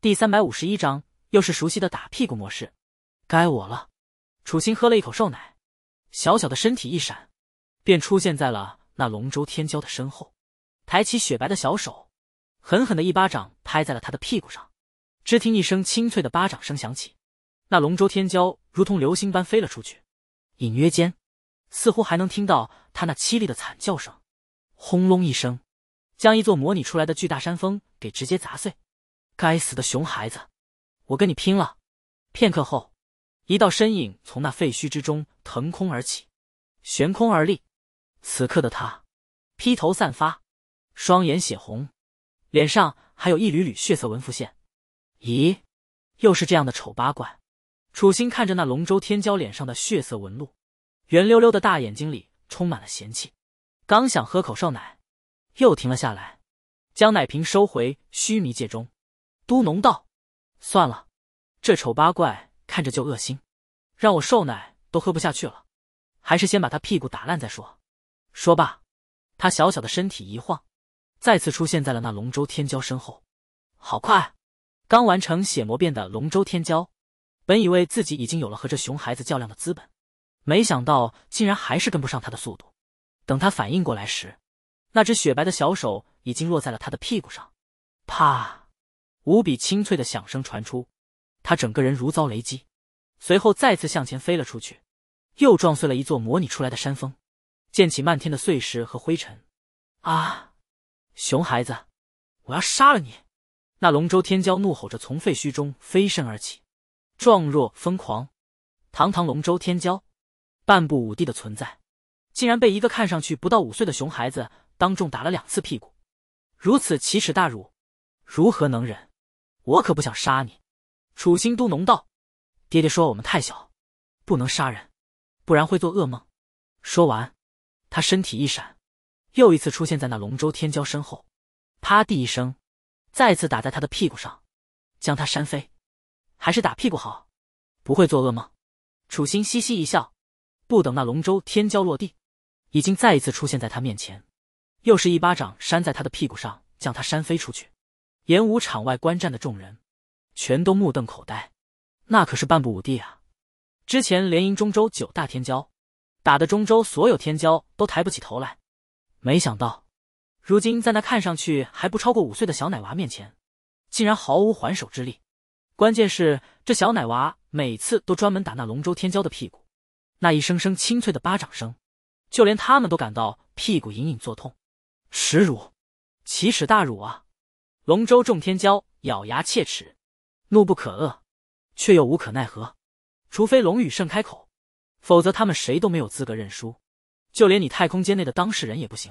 第三百五十一章，又是熟悉的打屁股模式，该我了。楚心喝了一口瘦奶，小小的身体一闪，便出现在了那龙舟天骄的身后，抬起雪白的小手，狠狠的一巴掌拍在了他的屁股上。只听一声清脆的巴掌声响起，那龙舟天骄如同流星般飞了出去，隐约间，似乎还能听到他那凄厉的惨叫声。轰隆一声，将一座模拟出来的巨大山峰给直接砸碎。该死的熊孩子，我跟你拼了！片刻后，一道身影从那废墟之中腾空而起，悬空而立。此刻的他，披头散发，双眼血红，脸上还有一缕缕血色纹浮现。咦，又是这样的丑八怪！楚心看着那龙舟天骄脸上的血色纹路，圆溜溜的大眼睛里充满了嫌弃。刚想喝口少奶，又停了下来，将奶瓶收回须弥界中。都农道：“算了，这丑八怪看着就恶心，让我受奶都喝不下去了。还是先把他屁股打烂再说。”说罢，他小小的身体一晃，再次出现在了那龙舟天骄身后。好快！刚完成血魔变的龙舟天骄，本以为自己已经有了和这熊孩子较量的资本，没想到竟然还是跟不上他的速度。等他反应过来时，那只雪白的小手已经落在了他的屁股上，啪！无比清脆的响声传出，他整个人如遭雷击，随后再次向前飞了出去，又撞碎了一座模拟出来的山峰，溅起漫天的碎石和灰尘。啊！熊孩子，我要杀了你！那龙舟天骄怒吼着从废墟中飞身而起，状若疯狂。堂堂龙舟天骄，半步武帝的存在，竟然被一个看上去不到五岁的熊孩子当众打了两次屁股，如此奇耻大辱，如何能忍？我可不想杀你，楚心嘟哝道：“爹爹说我们太小，不能杀人，不然会做噩梦。”说完，他身体一闪，又一次出现在那龙舟天骄身后，啪地一声，再次打在他的屁股上，将他扇飞。还是打屁股好，不会做噩梦。楚心嘻嘻一笑，不等那龙舟天骄落地，已经再一次出现在他面前，又是一巴掌扇在他的屁股上，将他扇飞出去。演武场外观战的众人，全都目瞪口呆。那可是半步武帝啊！之前连赢中州九大天骄，打的中州所有天骄都抬不起头来。没想到，如今在那看上去还不超过五岁的小奶娃面前，竟然毫无还手之力。关键是，这小奶娃每次都专门打那龙州天骄的屁股，那一声声清脆的巴掌声，就连他们都感到屁股隐隐作痛。耻辱，奇耻大辱啊！龙舟众天骄咬牙切齿，怒不可遏，却又无可奈何。除非龙羽胜开口，否则他们谁都没有资格认输。就连你太空间内的当事人也不行，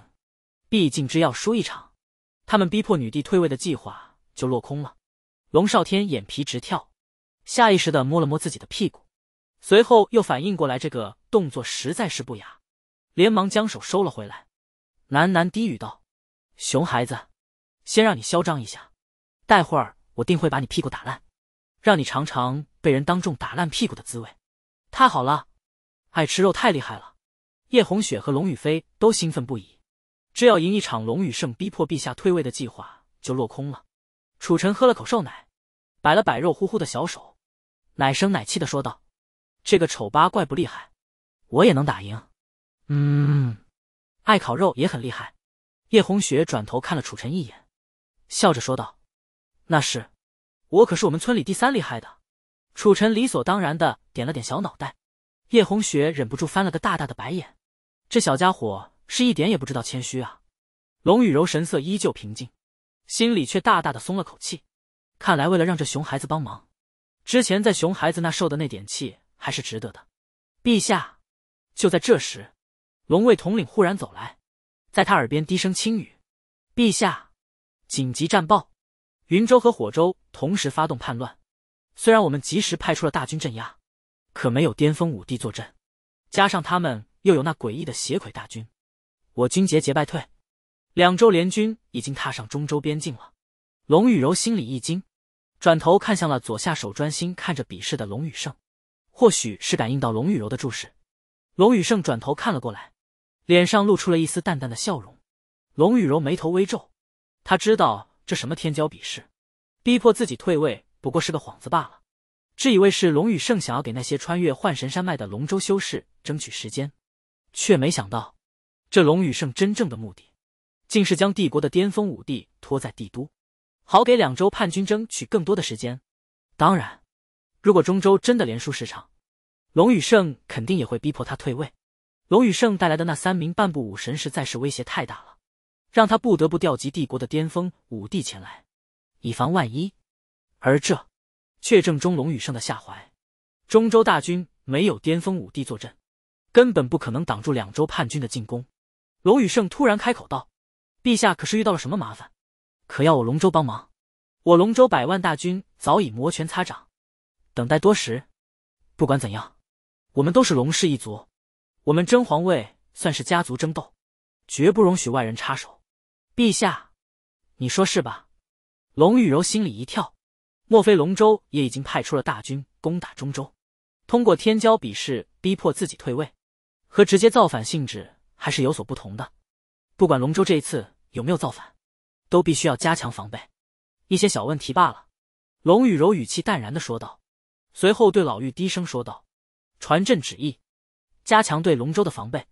毕竟只要输一场，他们逼迫女帝退位的计划就落空了。龙少天眼皮直跳，下意识的摸了摸自己的屁股，随后又反应过来这个动作实在是不雅，连忙将手收了回来，喃喃低语道：“熊孩子。”先让你嚣张一下，待会儿我定会把你屁股打烂，让你尝尝被人当众打烂屁股的滋味。太好了，爱吃肉太厉害了！叶红雪和龙雨飞都兴奋不已。这要赢一场，龙雨胜逼迫陛下退位的计划就落空了。楚尘喝了口瘦奶，摆了摆肉乎乎的小手，奶声奶气的说道：“这个丑八怪不厉害，我也能打赢。嗯，爱烤肉也很厉害。”叶红雪转头看了楚尘一眼。笑着说道：“那是，我可是我们村里第三厉害的。”楚尘理所当然的点了点小脑袋。叶红雪忍不住翻了个大大的白眼，这小家伙是一点也不知道谦虚啊。龙雨柔神色依旧平静，心里却大大的松了口气。看来为了让这熊孩子帮忙，之前在熊孩子那受的那点气还是值得的。陛下，就在这时，龙卫统领忽然走来，在他耳边低声轻语：“陛下。”紧急战报，云州和火州同时发动叛乱。虽然我们及时派出了大军镇压，可没有巅峰武帝坐镇，加上他们又有那诡异的邪鬼大军，我军节节败退。两州联军已经踏上中州边境了。龙雨柔心里一惊，转头看向了左下手专心看着比试的龙雨胜，或许是感应到龙雨柔的注视，龙雨胜转头看了过来，脸上露出了一丝淡淡的笑容。龙雨柔眉头微皱。他知道这什么天骄比试，逼迫自己退位，不过是个幌子罢了。只以为是龙羽胜想要给那些穿越幻神山脉的龙州修士争取时间，却没想到这龙羽胜真正的目的，竟是将帝国的巅峰武帝拖在帝都，好给两州叛军争取更多的时间。当然，如果中州真的连输十场，龙羽胜肯定也会逼迫他退位。龙羽胜带来的那三名半步武神，实在是威胁太大了。让他不得不调集帝国的巅峰武帝前来，以防万一。而这却正中龙羽胜的下怀。中州大军没有巅峰武帝坐镇，根本不可能挡住两州叛军的进攻。龙羽胜突然开口道：“陛下可是遇到了什么麻烦？可要我龙州帮忙？我龙州百万大军早已摩拳擦掌，等待多时。不管怎样，我们都是龙氏一族。我们争皇位算是家族争斗，绝不容许外人插手。”陛下，你说是吧？龙雨柔心里一跳，莫非龙州也已经派出了大军攻打中州，通过天骄比试逼迫自己退位，和直接造反性质还是有所不同的。不管龙州这一次有没有造反，都必须要加强防备。一些小问题罢了。龙雨柔语气淡然的说道，随后对老妪低声说道：“传朕旨意，加强对龙州的防备，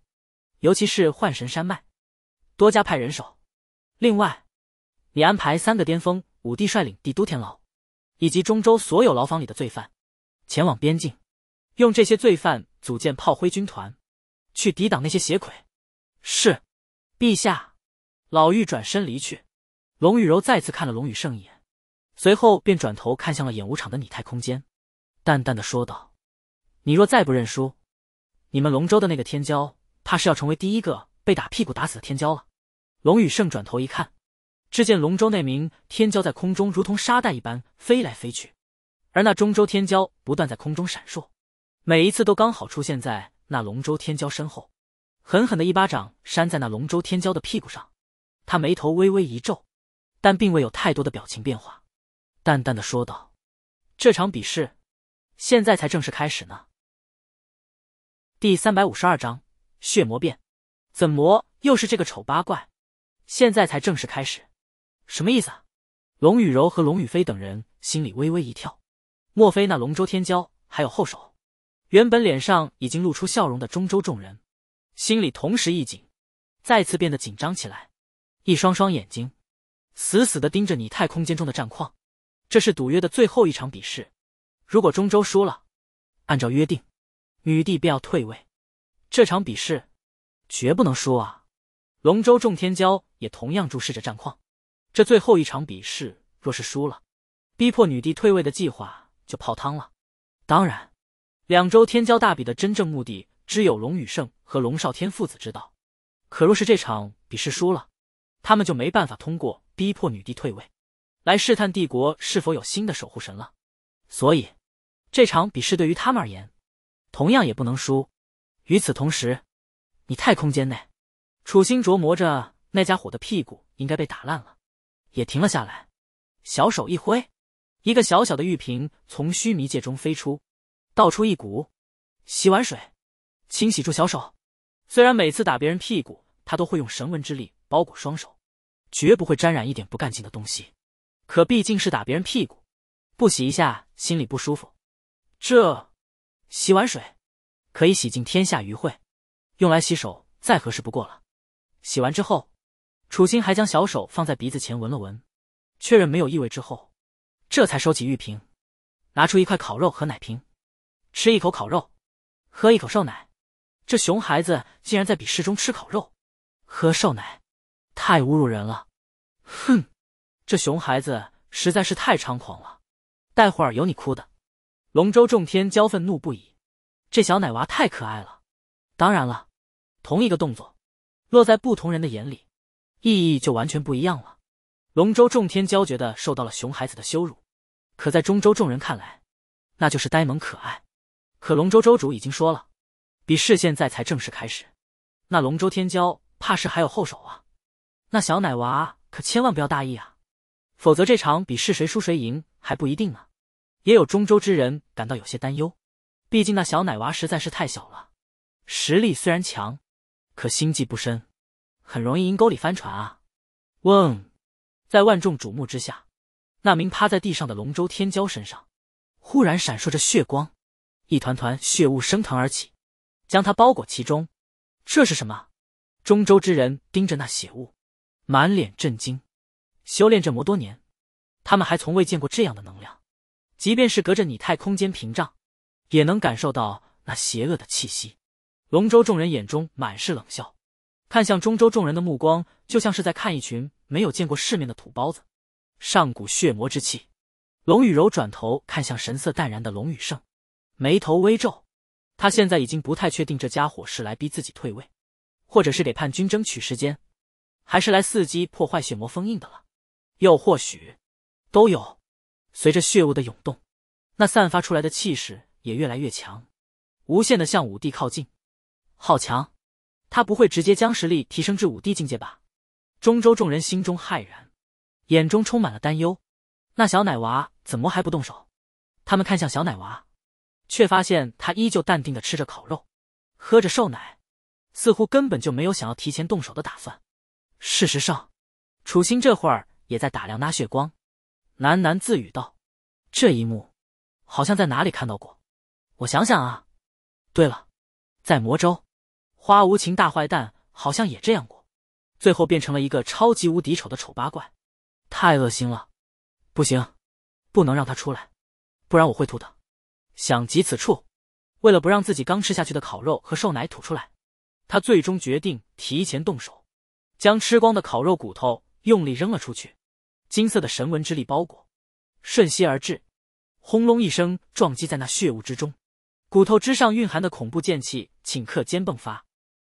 尤其是幻神山脉，多加派人手。”另外，你安排三个巅峰武帝率领帝都天牢，以及中州所有牢房里的罪犯，前往边境，用这些罪犯组建炮灰军团，去抵挡那些邪魁。是，陛下。老妪转身离去。龙雨柔再次看了龙雨盛一眼，随后便转头看向了演武场的拟态空间，淡淡的说道：“你若再不认输，你们龙州的那个天骄，怕是要成为第一个被打屁股打死的天骄了。”龙宇胜转头一看，只见龙舟那名天骄在空中如同沙袋一般飞来飞去，而那中州天骄不断在空中闪烁，每一次都刚好出现在那龙舟天骄身后，狠狠的一巴掌扇在那龙舟天骄的屁股上。他眉头微微一皱，但并未有太多的表情变化，淡淡的说道：“这场比试，现在才正式开始呢。”第三百五十二章血魔变，怎么又是这个丑八怪？现在才正式开始，什么意思？啊？龙雨柔和龙雨飞等人心里微微一跳，莫非那龙舟天骄还有后手？原本脸上已经露出笑容的中州众人，心里同时一紧，再次变得紧张起来，一双双眼睛死死的盯着拟态空间中的战况。这是赌约的最后一场比试，如果中州输了，按照约定，女帝便要退位。这场比试，绝不能输啊！龙舟众天骄。也同样注视着战况，这最后一场比试若是输了，逼迫女帝退位的计划就泡汤了。当然，两周天骄大比的真正目的，只有龙宇胜和龙少天父子知道。可若是这场比试输了，他们就没办法通过逼迫女帝退位，来试探帝国是否有新的守护神了。所以，这场比试对于他们而言，同样也不能输。与此同时，你太空间内，楚心琢磨着。那家伙的屁股应该被打烂了，也停了下来。小手一挥，一个小小的玉瓶从须弥界中飞出，倒出一股洗碗水，清洗住小手。虽然每次打别人屁股，他都会用神纹之力包裹双手，绝不会沾染一点不干净的东西，可毕竟是打别人屁股，不洗一下心里不舒服。这洗碗水可以洗净天下余秽，用来洗手再合适不过了。洗完之后。楚心还将小手放在鼻子前闻了闻，确认没有异味之后，这才收起玉瓶，拿出一块烤肉和奶瓶，吃一口烤肉，喝一口瘦奶。这熊孩子竟然在比试中吃烤肉，喝瘦奶，太侮辱人了！哼，这熊孩子实在是太猖狂了，待会儿有你哭的！龙舟众天骄愤怒不已，这小奶娃太可爱了。当然了，同一个动作，落在不同人的眼里。意义就完全不一样了。龙舟众天骄觉得受到了熊孩子的羞辱，可在中州众人看来，那就是呆萌可爱。可龙舟州主已经说了，比试现在才正式开始，那龙舟天骄怕是还有后手啊。那小奶娃可千万不要大意啊，否则这场比试谁输谁赢还不一定呢。也有中州之人感到有些担忧，毕竟那小奶娃实在是太小了，实力虽然强，可心计不深。很容易阴沟里翻船啊！嗡，在万众瞩目之下，那名趴在地上的龙舟天骄身上忽然闪烁着血光，一团团血雾升腾而起，将他包裹其中。这是什么？中州之人盯着那血雾，满脸震惊。修炼这么多年，他们还从未见过这样的能量，即便是隔着拟态空间屏障，也能感受到那邪恶的气息。龙舟众人眼中满是冷笑。看向中州众人的目光，就像是在看一群没有见过世面的土包子。上古血魔之气，龙雨柔转头看向神色淡然的龙雨圣。眉头微皱。他现在已经不太确定这家伙是来逼自己退位，或者是给叛军争取时间，还是来伺机破坏血魔封印的了。又或许，都有。随着血雾的涌动，那散发出来的气势也越来越强，无限的向武帝靠近。好强！他不会直接将实力提升至五帝境界吧？中州众人心中骇然，眼中充满了担忧。那小奶娃怎么还不动手？他们看向小奶娃，却发现他依旧淡定的吃着烤肉，喝着瘦奶，似乎根本就没有想要提前动手的打算。事实上，楚心这会儿也在打量那血光，喃喃自语道：“这一幕，好像在哪里看到过？我想想啊，对了，在魔州。”花无情大坏蛋好像也这样过，最后变成了一个超级无敌丑的丑八怪，太恶心了！不行，不能让他出来，不然我会吐的。想及此处，为了不让自己刚吃下去的烤肉和兽奶吐出来，他最终决定提前动手，将吃光的烤肉骨头用力扔了出去。金色的神纹之力包裹，瞬息而至，轰隆一声撞击在那血雾之中，骨头之上蕴含的恐怖剑气顷刻间迸发。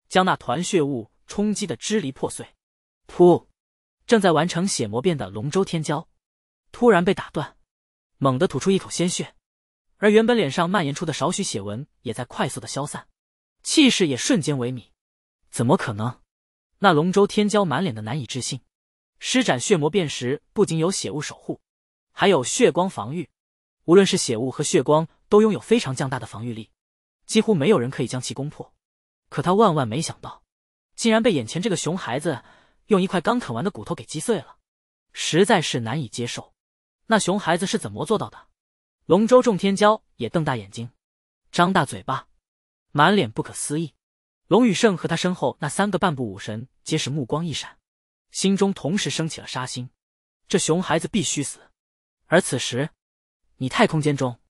将那团血雾冲击的支离破碎，噗！正在完成血魔变的龙舟天骄，突然被打断，猛地吐出一口鲜血，而原本脸上蔓延出的少许血纹也在快速的消散，气势也瞬间萎靡。怎么可能？那龙舟天骄满脸的难以置信。施展血魔变时，不仅有血雾守护，还有血光防御，无论是血雾和血光，都拥有非常强大的防御力，几乎没有人可以将其攻破。可他万万没想到，竟然被眼前这个熊孩子用一块刚啃完的骨头给击碎了，实在是难以接受。那熊孩子是怎么做到的？龙舟众天骄也瞪大眼睛，张大嘴巴，满脸不可思议。龙宇胜和他身后那三个半步武神皆是目光一闪，心中同时升起了杀心。这熊孩子必须死。而此时，你太空间中，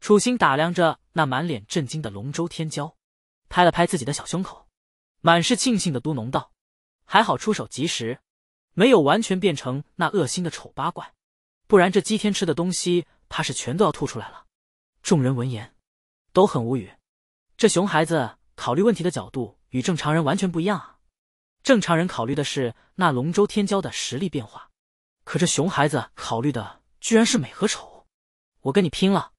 楚心打量着那满脸震惊的龙舟天骄。拍了拍自己的小胸口，满是庆幸的嘟囔道：“还好出手及时，没有完全变成那恶心的丑八怪，不然这今天吃的东西怕是全都要吐出来了。”众人闻言都很无语，这熊孩子考虑问题的角度与正常人完全不一样啊！正常人考虑的是那龙舟天骄的实力变化，可这熊孩子考虑的居然是美和丑！我跟你拼了！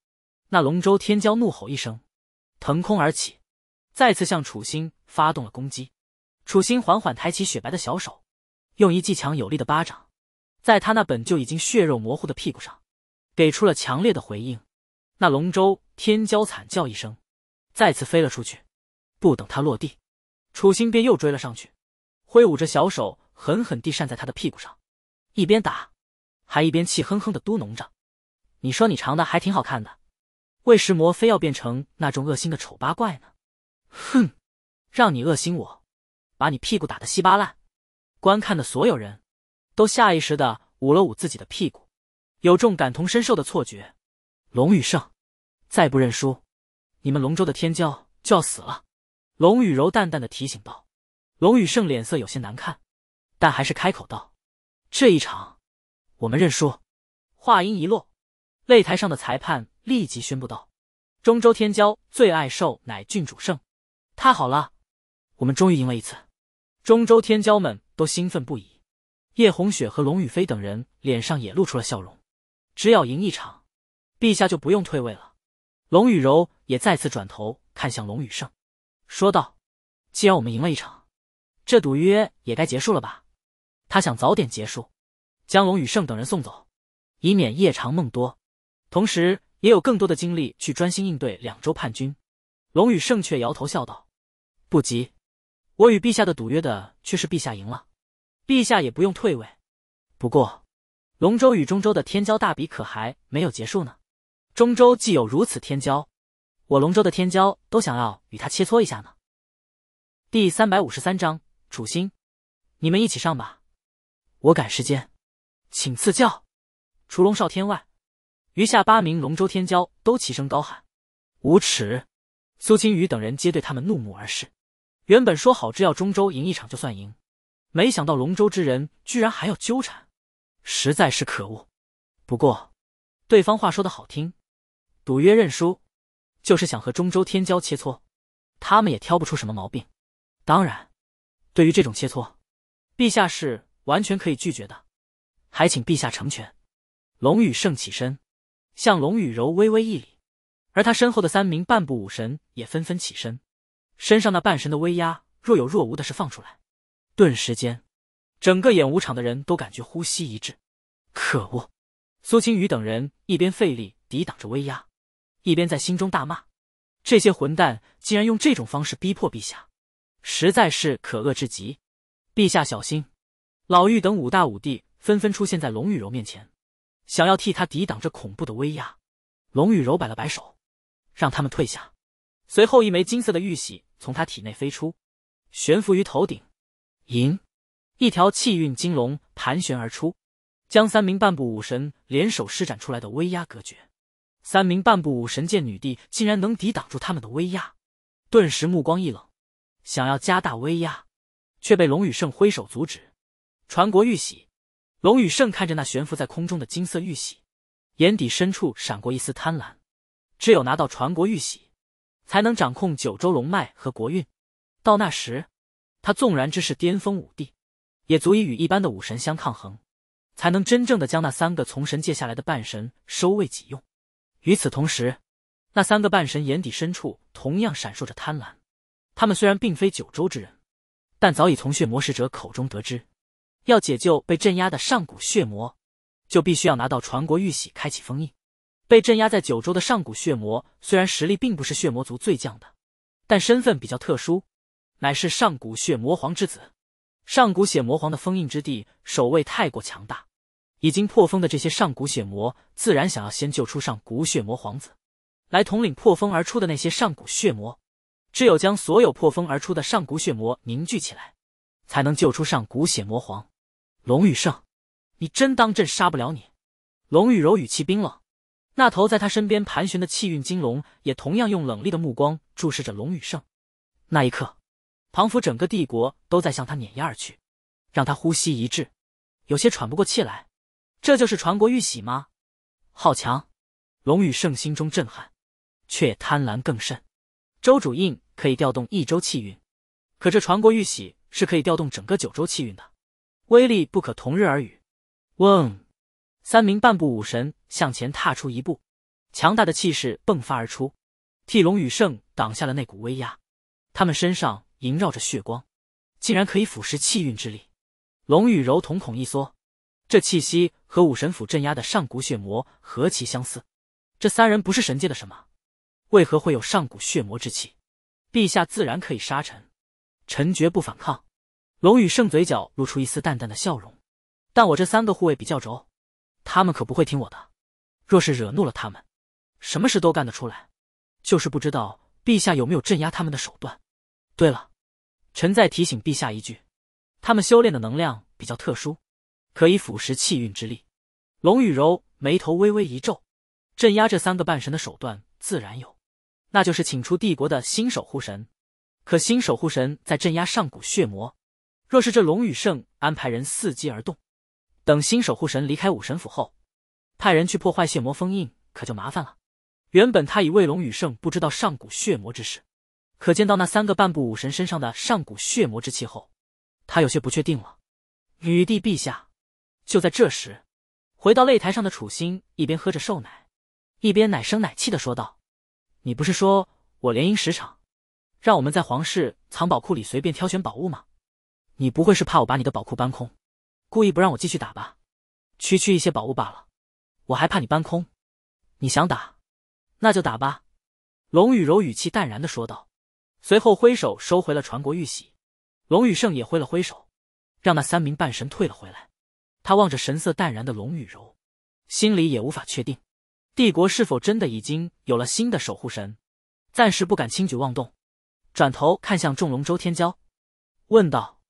那龙舟天骄怒吼一声，腾空而起。再次向楚心发动了攻击，楚心缓缓抬起雪白的小手，用一记强有力的巴掌，在他那本就已经血肉模糊的屁股上，给出了强烈的回应。那龙舟天骄惨叫一声，再次飞了出去。不等他落地，楚心便又追了上去，挥舞着小手狠狠地扇在他的屁股上，一边打，还一边气哼哼的嘟囔着：“你说你长得还挺好看的，为什魔非要变成那种恶心的丑八怪呢？”哼，让你恶心我，把你屁股打得稀巴烂！观看的所有人都下意识的捂了捂自己的屁股，有种感同身受的错觉。龙宇胜，再不认输，你们龙州的天骄就要死了！龙羽柔淡淡的提醒道。龙宇胜脸色有些难看，但还是开口道：“这一场，我们认输。”话音一落，擂台上的裁判立即宣布道：“中州天骄最爱受乃郡主胜。”太好了，我们终于赢了一次，中州天骄们都兴奋不已。叶红雪和龙雨飞等人脸上也露出了笑容。只要赢一场，陛下就不用退位了。龙雨柔也再次转头看向龙宇胜，说道：“既然我们赢了一场，这赌约也该结束了吧？”他想早点结束，将龙宇胜等人送走，以免夜长梦多，同时也有更多的精力去专心应对两州叛军。龙宇胜却摇头笑道。不急，我与陛下的赌约的却是陛下赢了，陛下也不用退位。不过，龙舟与中州的天骄大比可还没有结束呢。中州既有如此天骄，我龙州的天骄都想要与他切磋一下呢。第三百五十三章楚心，你们一起上吧，我赶时间，请赐教。除龙少天外，余下八名龙舟天骄都齐声高喊：“无耻！”苏清雨等人皆对他们怒目而视。原本说好只要中州赢一场就算赢，没想到龙州之人居然还要纠缠，实在是可恶。不过，对方话说的好听，赌约认输，就是想和中州天骄切磋，他们也挑不出什么毛病。当然，对于这种切磋，陛下是完全可以拒绝的，还请陛下成全。龙宇胜起身，向龙宇柔微微一礼，而他身后的三名半步武神也纷纷起身。身上那半神的威压若有若无的是放出来，顿时间，整个演武场的人都感觉呼吸一滞。可恶！苏青雨等人一边费力抵挡着威压，一边在心中大骂：“这些混蛋竟然用这种方式逼迫陛下，实在是可恶至极！”陛下小心！老妪等五大武帝纷纷出现在龙雨柔面前，想要替他抵挡这恐怖的威压。龙雨柔摆了摆手，让他们退下。随后，一枚金色的玉玺。从他体内飞出，悬浮于头顶，迎一条气运金龙盘旋而出，将三名半步武神联手施展出来的威压隔绝。三名半步武神见女帝竟然能抵挡住他们的威压，顿时目光一冷，想要加大威压，却被龙宇胜挥手阻止。传国玉玺，龙宇胜看着那悬浮在空中的金色玉玺，眼底深处闪过一丝贪婪。只有拿到传国玉玺。才能掌控九州龙脉和国运。到那时，他纵然只是巅峰武帝，也足以与一般的武神相抗衡。才能真正的将那三个从神界下来的半神收为己用。与此同时，那三个半神眼底深处同样闪烁着贪婪。他们虽然并非九州之人，但早已从血魔使者口中得知，要解救被镇压的上古血魔，就必须要拿到传国玉玺开启封印。被镇压在九州的上古血魔，虽然实力并不是血魔族最强的，但身份比较特殊，乃是上古血魔皇之子。上古血魔皇的封印之地守卫太过强大，已经破封的这些上古血魔自然想要先救出上古血魔皇子，来统领破封而出的那些上古血魔。只有将所有破封而出的上古血魔凝聚起来，才能救出上古血魔皇。龙羽胜，你真当朕杀不了你？龙羽柔语气冰冷。那头在他身边盘旋的气运金龙，也同样用冷厉的目光注视着龙宇胜。那一刻，庞府整个帝国都在向他碾压而去，让他呼吸一滞，有些喘不过气来。这就是传国玉玺吗？好强！龙宇胜心中震撼，却贪婪更甚。周主印可以调动一周气运，可这传国玉玺是可以调动整个九州气运的，威力不可同日而语。嗡！三名半步武神。向前踏出一步，强大的气势迸发而出，替龙与胜挡下了那股威压。他们身上萦绕着血光，竟然可以腐蚀气运之力。龙与柔瞳孔一缩，这气息和武神府镇压的上古血魔何其相似！这三人不是神界的什么？为何会有上古血魔之气？陛下自然可以杀臣，臣绝不反抗。龙与胜嘴角露出一丝淡淡的笑容，但我这三个护卫比较轴，他们可不会听我的。若是惹怒了他们，什么事都干得出来，就是不知道陛下有没有镇压他们的手段。对了，臣再提醒陛下一句，他们修炼的能量比较特殊，可以腐蚀气运之力。龙雨柔眉头微微一皱，镇压这三个半神的手段自然有，那就是请出帝国的新守护神。可新守护神在镇压上古血魔，若是这龙雨圣安排人伺机而动，等新守护神离开武神府后。派人去破坏血魔封印，可就麻烦了。原本他以为龙羽圣不知道上古血魔之事，可见到那三个半步武神身上的上古血魔之气后，他有些不确定了。女帝陛下，就在这时，回到擂台上的楚心一边喝着寿奶，一边奶声奶气的说道：“你不是说我联姻十场，让我们在皇室藏宝库里随便挑选宝物吗？你不会是怕我把你的宝库搬空，故意不让我继续打吧？区区一些宝物罢了。”我还怕你搬空，你想打，那就打吧。”龙雨柔语气淡然的说道，随后挥手收回了传国玉玺。龙雨胜也挥了挥手，让那三名半神退了回来。他望着神色淡然的龙雨柔，心里也无法确定帝国是否真的已经有了新的守护神，暂时不敢轻举妄动。转头看向众龙周天骄，问道：“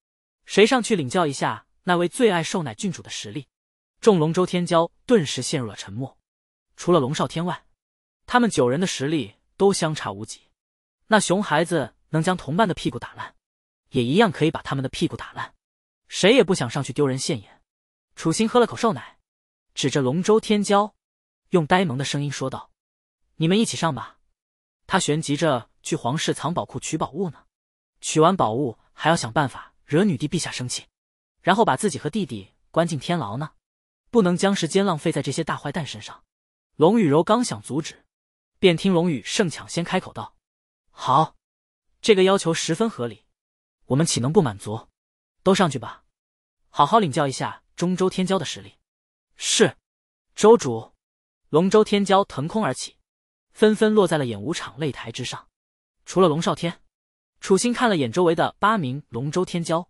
谁上去领教一下那位最爱受奶郡主的实力？”众龙舟天骄顿时陷入了沉默，除了龙少天外，他们九人的实力都相差无几。那熊孩子能将同伴的屁股打烂，也一样可以把他们的屁股打烂。谁也不想上去丢人现眼。楚心喝了口兽奶，指着龙舟天骄，用呆萌的声音说道：“你们一起上吧。”他旋即着去皇室藏宝库取宝物呢，取完宝物还要想办法惹女帝陛下生气，然后把自己和弟弟关进天牢呢。不能将时间浪费在这些大坏蛋身上。龙雨柔刚想阻止，便听龙雨盛抢先开口道：“好，这个要求十分合理，我们岂能不满足？都上去吧，好好领教一下中州天骄的实力。”是，周主。龙州天骄腾空而起，纷纷落在了演武场擂台之上。除了龙少天，楚心看了眼周围的八名龙州天骄，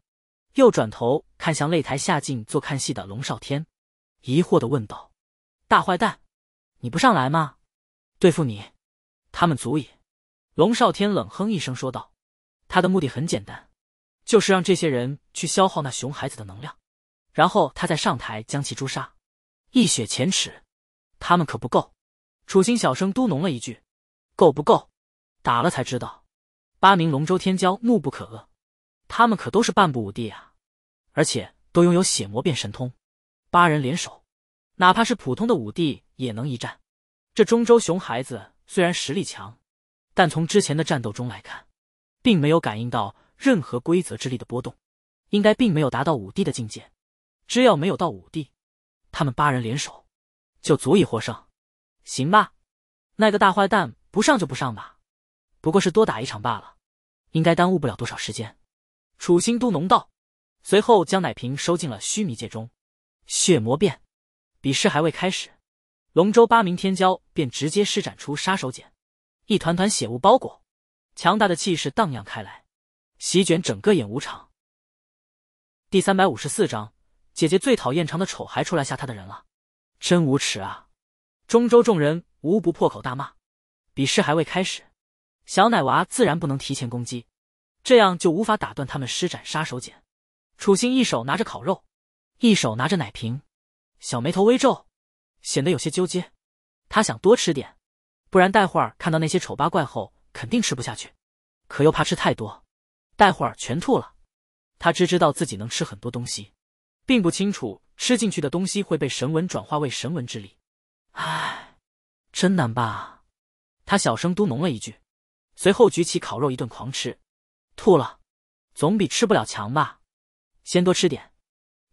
又转头看向擂台下静坐看戏的龙少天。疑惑的问道：“大坏蛋，你不上来吗？对付你，他们足以。”龙少天冷哼一声说道：“他的目的很简单，就是让这些人去消耗那熊孩子的能量，然后他再上台将其诛杀，一雪前耻。”他们可不够。楚心小声嘟哝了一句：“够不够？打了才知道。”八名龙州天骄怒不可遏，他们可都是半步武帝啊，而且都拥有血魔变神通。八人联手，哪怕是普通的五帝也能一战。这中州熊孩子虽然实力强，但从之前的战斗中来看，并没有感应到任何规则之力的波动，应该并没有达到五帝的境界。只要没有到五帝，他们八人联手就足以获胜。行吧，那个大坏蛋不上就不上吧，不过是多打一场罢了，应该耽误不了多少时间。楚心都农道，随后将奶瓶收进了须弥界中。血魔变，比试还未开始，龙州八名天骄便直接施展出杀手锏，一团团血雾包裹，强大的气势荡漾开来，席卷整个演武场。第三百五十四章，姐姐最讨厌长的丑还出来吓她的人了，真无耻啊！中州众人无不破口大骂。比试还未开始，小奶娃自然不能提前攻击，这样就无法打断他们施展杀手锏。楚心一手拿着烤肉。一手拿着奶瓶，小眉头微皱，显得有些纠结。他想多吃点，不然待会儿看到那些丑八怪后肯定吃不下去。可又怕吃太多，待会儿全吐了。他只知道自己能吃很多东西，并不清楚吃进去的东西会被神纹转化为神纹之力。唉，真难吧？他小声嘟哝了一句，随后举起烤肉一顿狂吃。吐了，总比吃不了强吧？先多吃点。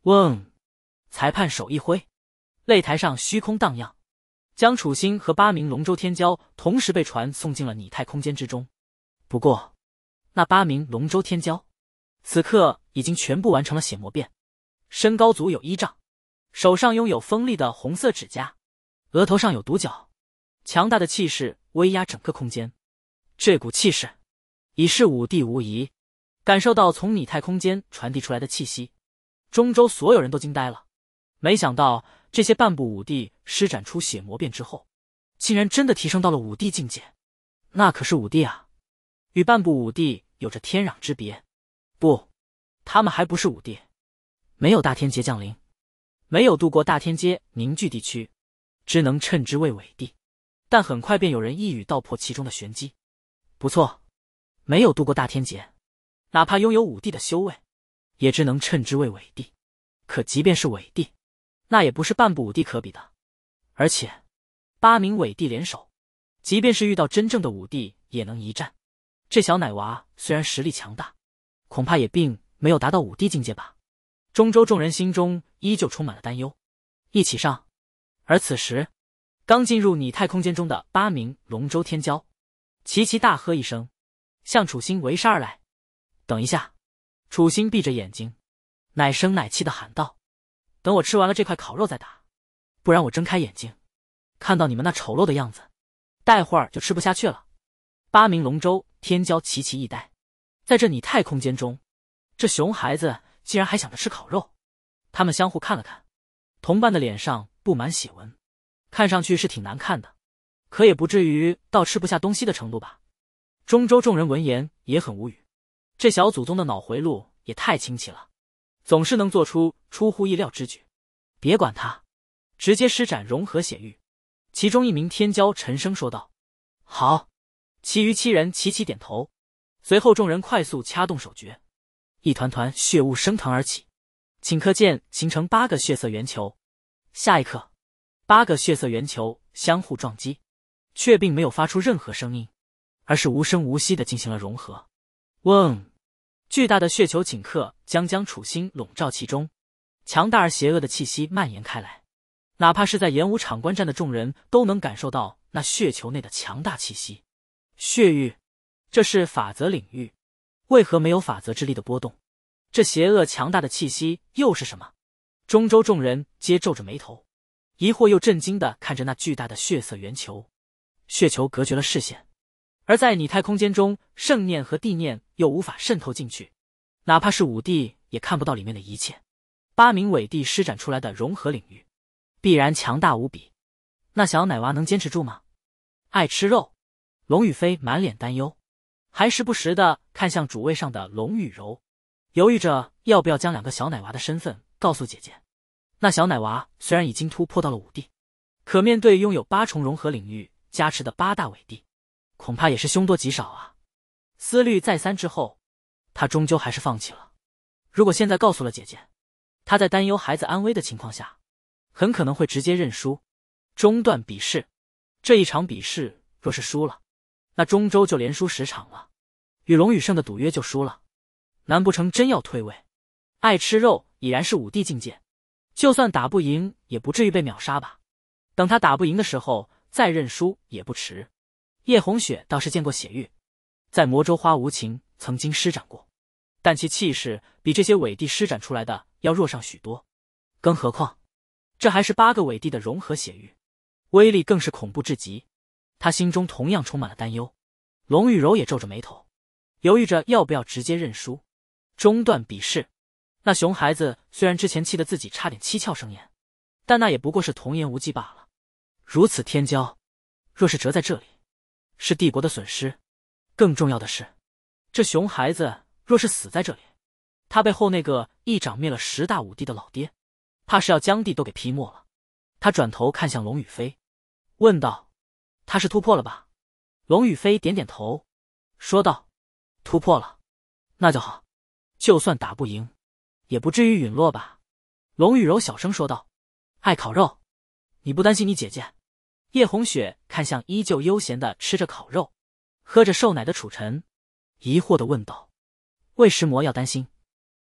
嗡！裁判手一挥，擂台上虚空荡漾，将楚心和八名龙舟天骄同时被传送进了拟态空间之中。不过，那八名龙舟天骄此刻已经全部完成了血魔变，身高足有一丈，手上拥有锋利的红色指甲，额头上有独角，强大的气势威压整个空间。这股气势已是五帝无疑。感受到从拟态空间传递出来的气息。中州所有人都惊呆了，没想到这些半步武帝施展出血魔变之后，竟然真的提升到了武帝境界。那可是武帝啊，与半步武帝有着天壤之别。不，他们还不是武帝，没有大天劫降临，没有渡过大天劫凝聚地区，只能称之为伪帝。但很快便有人一语道破其中的玄机。不错，没有渡过大天劫，哪怕拥有武帝的修为。也只能称之为伪帝，可即便是伪帝，那也不是半步武帝可比的。而且，八名伪帝联手，即便是遇到真正的武帝，也能一战。这小奶娃虽然实力强大，恐怕也并没有达到武帝境界吧？中州众人心中依旧充满了担忧，一起上！而此时，刚进入拟态空间中的八名龙州天骄，齐齐大喝一声，向楚心围杀而来。等一下！楚心闭着眼睛，奶声奶气的喊道：“等我吃完了这块烤肉再打，不然我睁开眼睛，看到你们那丑陋的样子，待会儿就吃不下去了。”八名龙舟天骄齐齐一呆，在这拟态空间中，这熊孩子竟然还想着吃烤肉？他们相互看了看，同伴的脸上布满血纹，看上去是挺难看的，可也不至于到吃不下东西的程度吧？中州众人闻言也很无语。这小祖宗的脑回路也太清奇了，总是能做出出乎意料之举。别管他，直接施展融合血玉。其中一名天骄沉声说道：“好。”其余七人齐齐点头。随后，众人快速掐动手诀，一团团血雾升腾而起，顷刻间形成八个血色圆球。下一刻，八个血色圆球相互撞击，却并没有发出任何声音，而是无声无息的进行了融合。嗡！巨大的血球顷刻将江楚心笼罩其中，强大而邪恶的气息蔓延开来。哪怕是在演武场观战的众人，都能感受到那血球内的强大气息。血域，这是法则领域？为何没有法则之力的波动？这邪恶强大的气息又是什么？中州众人皆皱着眉头，疑惑又震惊的看着那巨大的血色圆球。血球隔绝了视线。而在拟态空间中，圣念和地念又无法渗透进去，哪怕是五帝也看不到里面的一切。八名伟帝施展出来的融合领域，必然强大无比。那小奶娃能坚持住吗？爱吃肉，龙雨飞满脸担忧，还时不时的看向主位上的龙宇柔，犹豫着要不要将两个小奶娃的身份告诉姐姐。那小奶娃虽然已经突破到了五帝，可面对拥有八重融合领域加持的八大伟帝。恐怕也是凶多吉少啊！思虑再三之后，他终究还是放弃了。如果现在告诉了姐姐，他在担忧孩子安危的情况下，很可能会直接认输，中断比试。这一场比试若是输了，那中州就连输十场了，与龙宇胜的赌约就输了。难不成真要退位？爱吃肉已然是五帝境界，就算打不赢，也不至于被秒杀吧？等他打不赢的时候再认输也不迟。叶红雪倒是见过血玉，在魔舟花无情曾经施展过，但其气势比这些伟帝施展出来的要弱上许多。更何况，这还是八个伟帝的融合血玉，威力更是恐怖至极。他心中同样充满了担忧。龙玉柔也皱着眉头，犹豫着要不要直接认输，中断比试。那熊孩子虽然之前气得自己差点七窍生烟，但那也不过是童言无忌罢了。如此天骄，若是折在这里。是帝国的损失，更重要的是，这熊孩子若是死在这里，他背后那个一掌灭了十大武帝的老爹，怕是要将地都给劈没了。他转头看向龙雨飞，问道：“他是突破了吧？”龙雨飞点点头，说道：“突破了，那就好。就算打不赢，也不至于陨落吧？”龙雨柔小声说道：“爱烤肉，你不担心你姐姐？”叶红雪看向依旧悠闲的吃着烤肉、喝着兽奶的楚尘，疑惑的问道：“为什魔要担心？”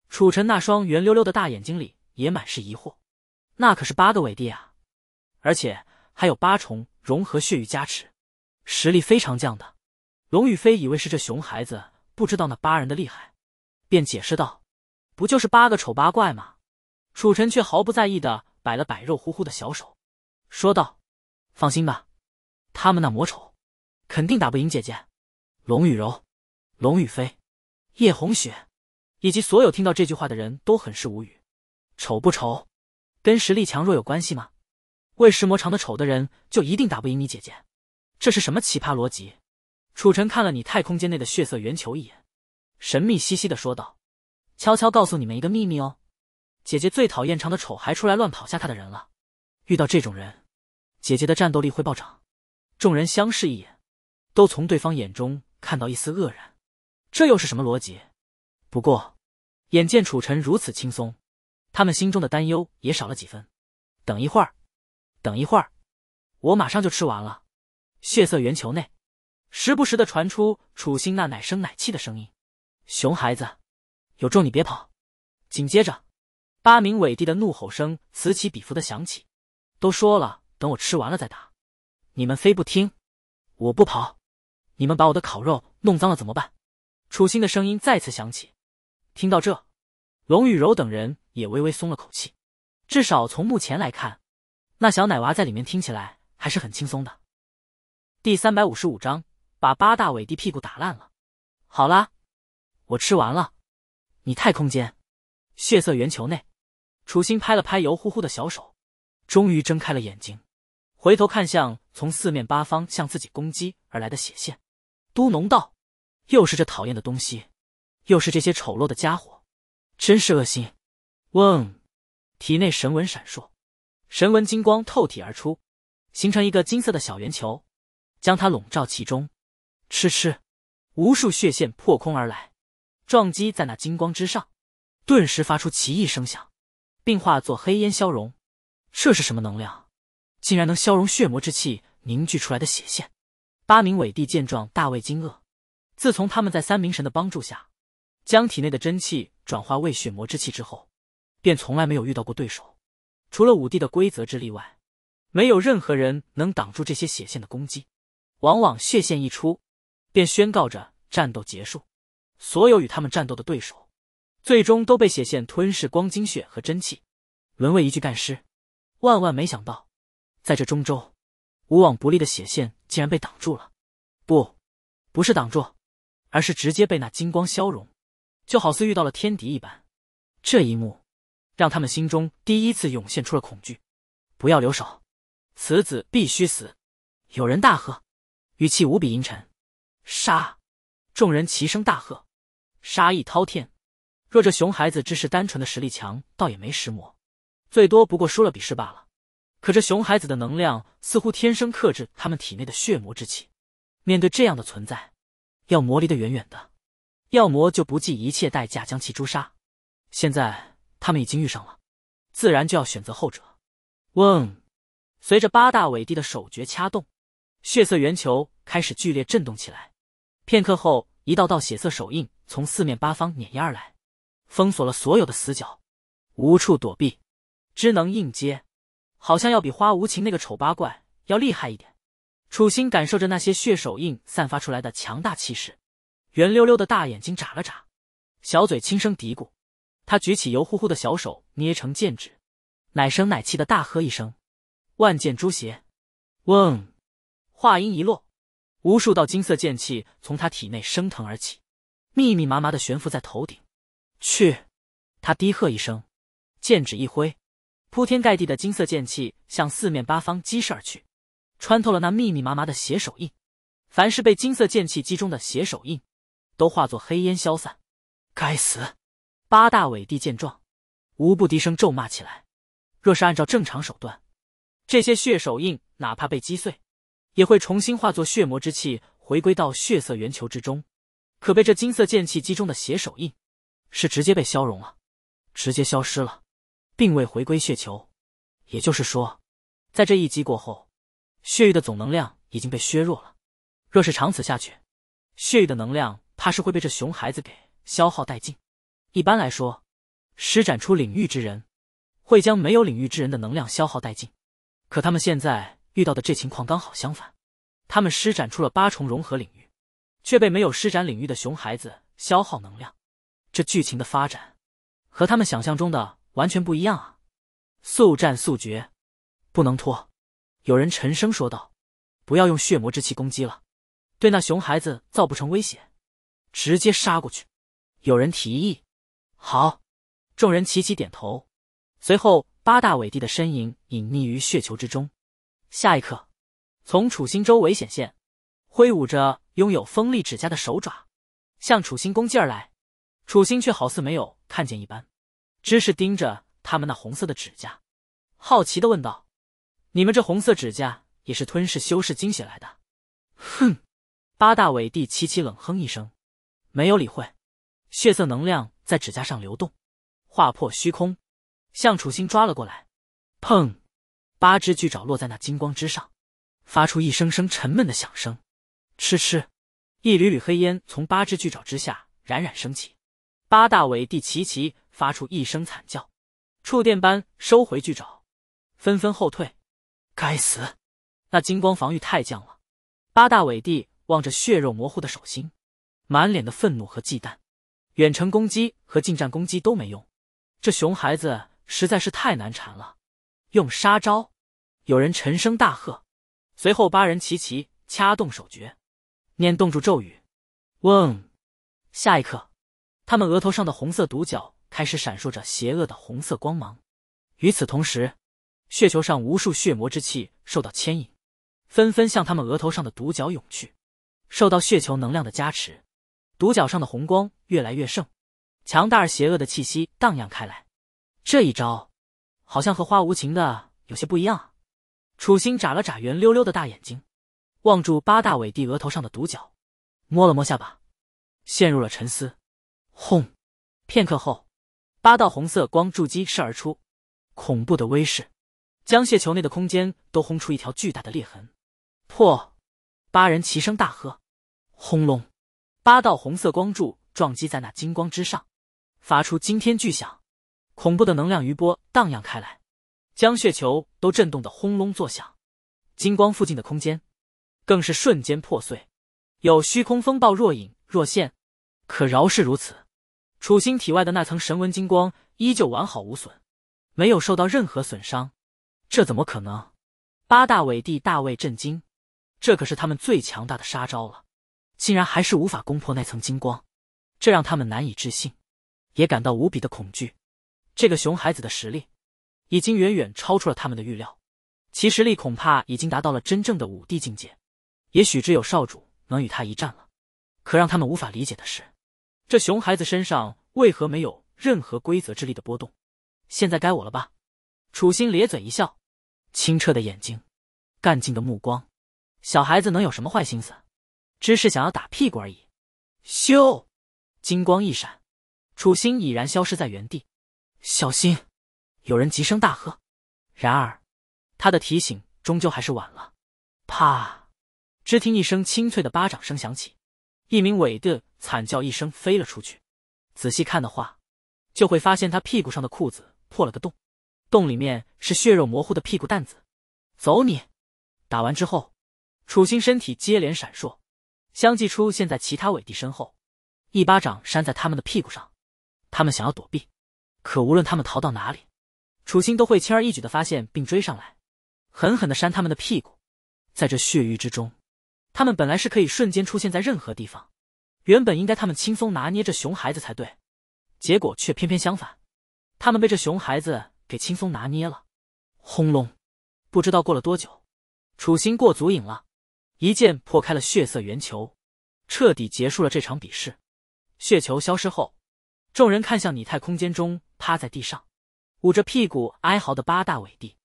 楚尘那双圆溜溜的大眼睛里也满是疑惑：“那可是八个伪帝啊，而且还有八重融合血域加持，实力非常强的。”龙宇飞以为是这熊孩子不知道那八人的厉害，便解释道：“不就是八个丑八怪吗？”楚尘却毫不在意的摆了摆肉乎乎的小手，说道。放心吧，他们那魔丑，肯定打不赢姐姐。龙雨柔、龙雨飞、叶红雪，以及所有听到这句话的人都很是无语。丑不丑，跟实力强弱有关系吗？为石魔长得丑的人，就一定打不赢你姐姐？这是什么奇葩逻辑？楚尘看了你太空间内的血色圆球一眼，神秘兮兮的说道：“悄悄告诉你们一个秘密哦，姐姐最讨厌长得丑还出来乱跑吓榻的人了。遇到这种人。”姐姐的战斗力会暴涨，众人相视一眼，都从对方眼中看到一丝愕然，这又是什么逻辑？不过，眼见楚尘如此轻松，他们心中的担忧也少了几分。等一会儿，等一会儿，我马上就吃完了。血色圆球内，时不时的传出楚心那奶声奶气的声音：“熊孩子，有种你别跑。”紧接着，八名伟帝的怒吼声此起彼伏的响起。都说了。等我吃完了再打，你们非不听，我不跑，你们把我的烤肉弄脏了怎么办？楚心的声音再次响起。听到这，龙雨柔等人也微微松了口气，至少从目前来看，那小奶娃在里面听起来还是很轻松的。第三百五十五章把八大伟帝屁股打烂了。好啦，我吃完了，你太空间。血色圆球内，楚心拍了拍油乎乎的小手，终于睁开了眼睛。回头看向从四面八方向自己攻击而来的血线，都农道：“又是这讨厌的东西，又是这些丑陋的家伙，真是恶心。”嗡，体内神纹闪烁，神纹金光透体而出，形成一个金色的小圆球，将它笼罩其中。嗤嗤，无数血线破空而来，撞击在那金光之上，顿时发出奇异声响，并化作黑烟消融。这是什么能量？竟然能消融血魔之气凝聚出来的血线，八名伟帝见状大为惊愕。自从他们在三明神的帮助下，将体内的真气转化为血魔之气之后，便从来没有遇到过对手。除了五帝的规则之力外，没有任何人能挡住这些血线的攻击。往往血线一出，便宣告着战斗结束。所有与他们战斗的对手，最终都被血线吞噬光精血和真气，沦为一具干尸。万万没想到。在这中州，无往不利的血线竟然被挡住了，不，不是挡住，而是直接被那金光消融，就好似遇到了天敌一般。这一幕让他们心中第一次涌现出了恐惧。不要留手，此子必须死！有人大喝，语气无比阴沉。杀！众人齐声大喝，杀意滔天。若这熊孩子只是单纯的实力强，倒也没石魔，最多不过输了比试罢了。可这熊孩子的能量似乎天生克制他们体内的血魔之气。面对这样的存在，要魔离得远远的，要魔就不计一切代价将其诛杀。现在他们已经遇上了，自然就要选择后者。嗡！随着八大伟帝的手诀掐动，血色圆球开始剧烈震动起来。片刻后，一道道血色手印从四面八方碾压而来，封锁了所有的死角，无处躲避，只能硬接。好像要比花无情那个丑八怪要厉害一点。楚心感受着那些血手印散发出来的强大气势，圆溜溜的大眼睛眨了眨，小嘴轻声嘀咕。他举起油乎乎的小手，捏成剑指，奶声奶气的大喝一声：“万剑诛邪！”嗡。话音一落，无数道金色剑气从他体内升腾而起，密密麻麻的悬浮在头顶。去！他低喝一声，剑指一挥。铺天盖地的金色剑气向四面八方激射而去，穿透了那密密麻麻的血手印。凡是被金色剑气击中的血手印，都化作黑烟消散。该死！八大伟帝见状，无不低声咒骂起来。若是按照正常手段，这些血手印哪怕被击碎，也会重新化作血魔之气回归到血色圆球之中。可被这金色剑气击中的血手印，是直接被消融了，直接消失了。并未回归血球，也就是说，在这一击过后，血域的总能量已经被削弱了。若是长此下去，血域的能量怕是会被这熊孩子给消耗殆尽。一般来说，施展出领域之人，会将没有领域之人的能量消耗殆尽。可他们现在遇到的这情况刚好相反，他们施展出了八重融合领域，却被没有施展领域的熊孩子消耗能量。这剧情的发展和他们想象中的。完全不一样啊！速战速决，不能拖。有人沉声说道：“不要用血魔之气攻击了，对那熊孩子造不成威胁，直接杀过去。”有人提议：“好！”众人齐齐点头。随后，八大伪帝的身影隐匿于血球之中。下一刻，从楚心周围显现，挥舞着拥有锋利指甲的手爪，向楚心攻击而来。楚心却好似没有看见一般。知识盯着他们那红色的指甲，好奇的问道：“你们这红色指甲也是吞噬修士精血来的？”哼！八大伟帝齐齐冷哼一声，没有理会。血色能量在指甲上流动，划破虚空，向楚心抓了过来。砰！八只巨爪落在那金光之上，发出一声声沉闷的响声。嗤嗤！一缕缕黑烟从八只巨爪之下冉冉升起。八大伟帝齐齐。发出一声惨叫，触电般收回巨爪，纷纷后退。该死，那金光防御太强了！八大伟帝望着血肉模糊的手心，满脸的愤怒和忌惮。远程攻击和近战攻击都没用，这熊孩子实在是太难缠了。用杀招！有人沉声大喝，随后八人齐齐掐动手诀，念动住咒语。嗡！下一刻，他们额头上的红色独角。开始闪烁着邪恶的红色光芒，与此同时，血球上无数血魔之气受到牵引，纷纷向他们额头上的独角涌去。受到血球能量的加持，独角上的红光越来越盛，强大而邪恶的气息荡漾开来。这一招好像和花无情的有些不一样啊！楚心眨了眨圆溜溜的大眼睛，望住八大伟帝额头上的独角，摸了摸下巴，陷入了沉思。轰！片刻后。八道红色光柱激射而出，恐怖的威势将血球内的空间都轰出一条巨大的裂痕。破！八人齐声大喝。轰隆！八道红色光柱撞击在那金光之上，发出惊天巨响，恐怖的能量余波荡漾开来，将血球都震动得轰隆作响。金光附近的空间更是瞬间破碎，有虚空风暴若隐若现。可饶是如此。楚心体外的那层神纹金光依旧完好无损，没有受到任何损伤。这怎么可能？八大伟帝大为震惊，这可是他们最强大的杀招了，竟然还是无法攻破那层金光，这让他们难以置信，也感到无比的恐惧。这个熊孩子的实力，已经远远超出了他们的预料，其实力恐怕已经达到了真正的武帝境界，也许只有少主能与他一战了。可让他们无法理解的是。这熊孩子身上为何没有任何规则之力的波动？现在该我了吧？楚心咧嘴一笑，清澈的眼睛，干净的目光，小孩子能有什么坏心思？只是想要打屁股而已。咻，金光一闪，楚心已然消失在原地。小心！有人急声大喝。然而，他的提醒终究还是晚了。啪！只听一声清脆的巴掌声响起，一名伟顿。惨叫一声，飞了出去。仔细看的话，就会发现他屁股上的裤子破了个洞，洞里面是血肉模糊的屁股蛋子。走你！打完之后，楚星身体接连闪烁，相继出现在其他伪帝身后，一巴掌扇在他们的屁股上。他们想要躲避，可无论他们逃到哪里，楚星都会轻而易举的发现并追上来，狠狠的扇他们的屁股。在这血域之中，他们本来是可以瞬间出现在任何地方。原本应该他们轻松拿捏这熊孩子才对，结果却偏偏相反，他们被这熊孩子给轻松拿捏了。轰隆！不知道过了多久，楚心过足瘾了，一剑破开了血色圆球，彻底结束了这场比试。血球消失后，众人看向拟态空间中趴在地上捂着屁股哀嚎的八大尾帝，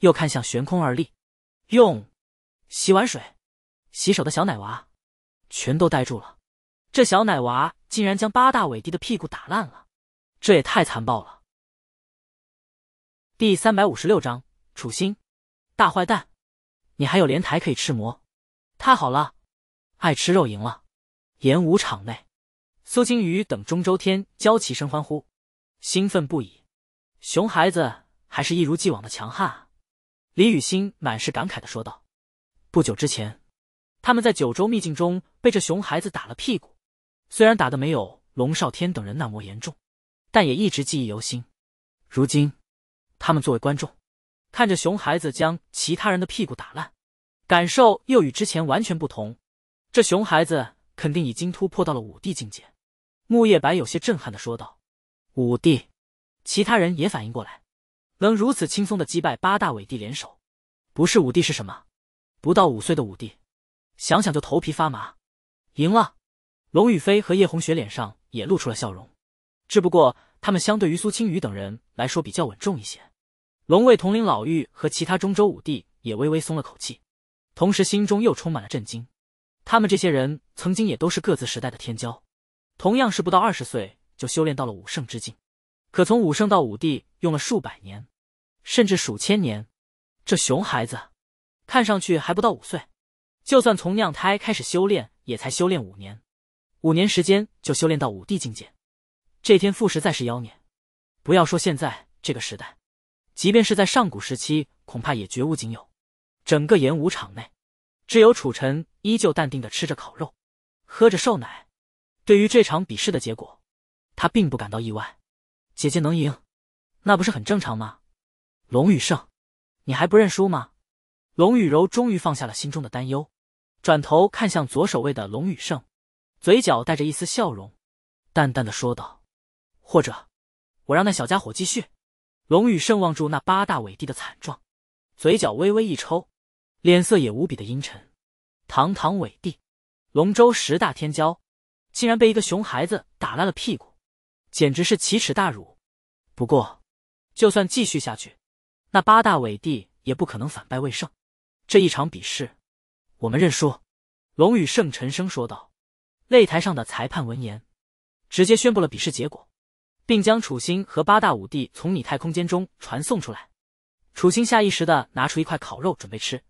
又看向悬空而立用洗碗水洗手的小奶娃，全都呆住了。这小奶娃竟然将八大伟帝的屁股打烂了，这也太残暴了！第三百五十六章：楚心，大坏蛋，你还有莲台可以吃魔，太好了，爱吃肉赢了！演武场内，苏青宇等中周天骄齐声欢呼，兴奋不已。熊孩子还是一如既往的强悍啊！李雨欣满是感慨的说道：“不久之前，他们在九州秘境中被这熊孩子打了屁股。”虽然打的没有龙少天等人那么严重，但也一直记忆犹新。如今，他们作为观众，看着熊孩子将其他人的屁股打烂，感受又与之前完全不同。这熊孩子肯定已经突破到了五帝境界。木叶白有些震撼的说道：“五帝。”其他人也反应过来，能如此轻松的击败八大伪帝联手，不是五帝是什么？不到五岁的五帝，想想就头皮发麻。赢了。龙宇飞和叶红雪脸上也露出了笑容，只不过他们相对于苏青雨等人来说比较稳重一些。龙卫统领老妪和其他中州武帝也微微松了口气，同时心中又充满了震惊。他们这些人曾经也都是各自时代的天骄，同样是不到二十岁就修炼到了武圣之境，可从武圣到武帝用了数百年，甚至数千年。这熊孩子，看上去还不到五岁，就算从娘胎开始修炼，也才修炼五年。五年时间就修炼到武帝境界，这天赋实在是妖孽！不要说现在这个时代，即便是在上古时期，恐怕也绝无仅有。整个演武场内，只有楚尘依旧淡定的吃着烤肉，喝着寿奶。对于这场比试的结果，他并不感到意外。姐姐能赢，那不是很正常吗？龙宇胜，你还不认输吗？龙宇柔终于放下了心中的担忧，转头看向左手位的龙宇胜。嘴角带着一丝笑容，淡淡的说道：“或者，我让那小家伙继续。”龙宇胜望住那八大伟帝的惨状，嘴角微微一抽，脸色也无比的阴沉。堂堂伟帝，龙州十大天骄，竟然被一个熊孩子打烂了屁股，简直是奇耻大辱。不过，就算继续下去，那八大伟帝也不可能反败为胜。这一场比试，我们认输。”龙宇胜沉声说道。擂台上的裁判闻言，直接宣布了比试结果，并将楚心和八大武帝从拟态空间中传送出来。楚心下意识的拿出一块烤肉准备吃，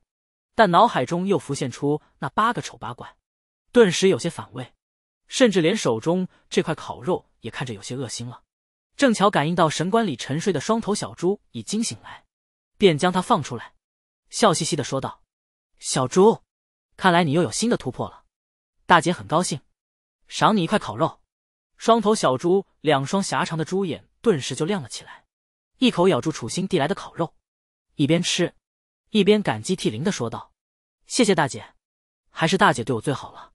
但脑海中又浮现出那八个丑八怪，顿时有些反胃，甚至连手中这块烤肉也看着有些恶心了。正巧感应到神官里沉睡的双头小猪已经醒来，便将它放出来，笑嘻嘻的说道：“小猪，看来你又有新的突破了，大姐很高兴。”赏你一块烤肉，双头小猪两双狭长的猪眼顿时就亮了起来，一口咬住楚心递来的烤肉，一边吃，一边感激涕零的说道：“谢谢大姐，还是大姐对我最好了。”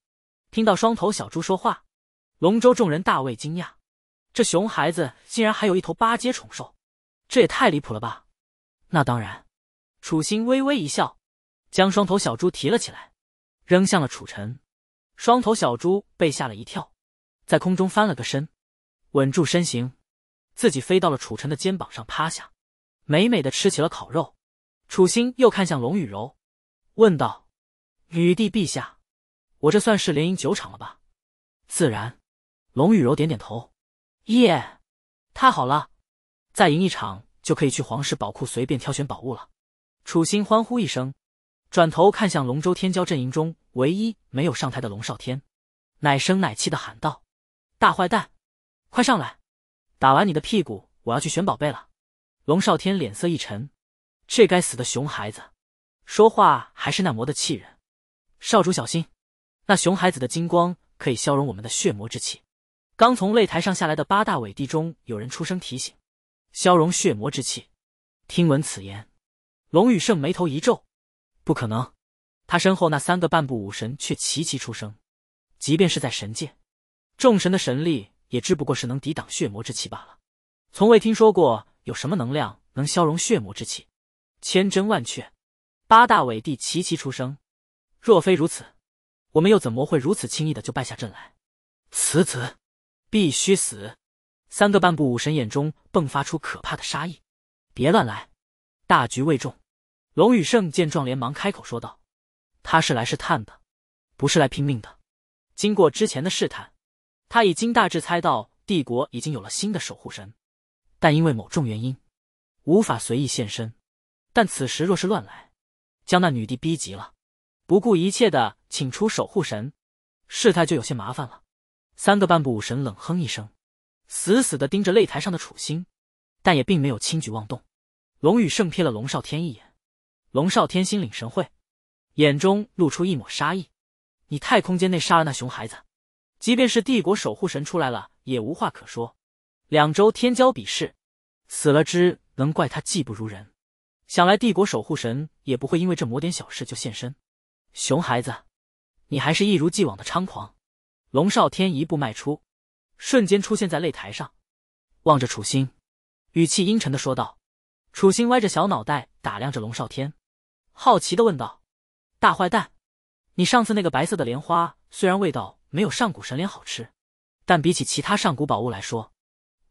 听到双头小猪说话，龙舟众人大为惊讶，这熊孩子竟然还有一头八阶宠兽，这也太离谱了吧？那当然，楚心微微一笑，将双头小猪提了起来，扔向了楚尘。双头小猪被吓了一跳，在空中翻了个身，稳住身形，自己飞到了楚尘的肩膀上趴下，美美的吃起了烤肉。楚心又看向龙雨柔，问道：“女帝陛下，我这算是连赢九场了吧？”“自然。”龙雨柔点点头。耶，太好了！再赢一场就可以去皇室宝库随便挑选宝物了。楚心欢呼一声。转头看向龙州天骄阵营中唯一没有上台的龙少天，奶声奶气的喊道：“大坏蛋，快上来！打完你的屁股，我要去选宝贝了。”龙少天脸色一沉：“这该死的熊孩子，说话还是那魔的气人。”少主小心，那熊孩子的金光可以消融我们的血魔之气。刚从擂台上下来的八大伟帝中有人出声提醒：“消融血魔之气。”听闻此言，龙宇胜眉头一皱。不可能，他身后那三个半步武神却齐齐出声。即便是在神界，众神的神力也只不过是能抵挡血魔之气罢了，从未听说过有什么能量能消融血魔之气。千真万确，八大伟帝齐齐出声。若非如此，我们又怎么会如此轻易的就败下阵来？此子必须死！三个半步武神眼中迸发出可怕的杀意。别乱来，大局未重。龙宇胜见状，连忙开口说道：“他是来试探的，不是来拼命的。经过之前的试探，他已经大致猜到帝国已经有了新的守护神，但因为某种原因，无法随意现身。但此时若是乱来，将那女帝逼急了，不顾一切的请出守护神，事态就有些麻烦了。”三个半步武神冷哼一声，死死的盯着擂台上的楚心，但也并没有轻举妄动。龙宇胜瞥了龙少天一眼。龙少天心领神会，眼中露出一抹杀意。你太空间内杀了那熊孩子，即便是帝国守护神出来了也无话可说。两周天骄比试，死了之能怪他技不如人。想来帝国守护神也不会因为这么点小事就现身。熊孩子，你还是一如既往的猖狂。龙少天一步迈出，瞬间出现在擂台上，望着楚心，语气阴沉的说道：“楚心，歪着小脑袋打量着龙少天。”好奇的问道：“大坏蛋，你上次那个白色的莲花，虽然味道没有上古神莲好吃，但比起其他上古宝物来说，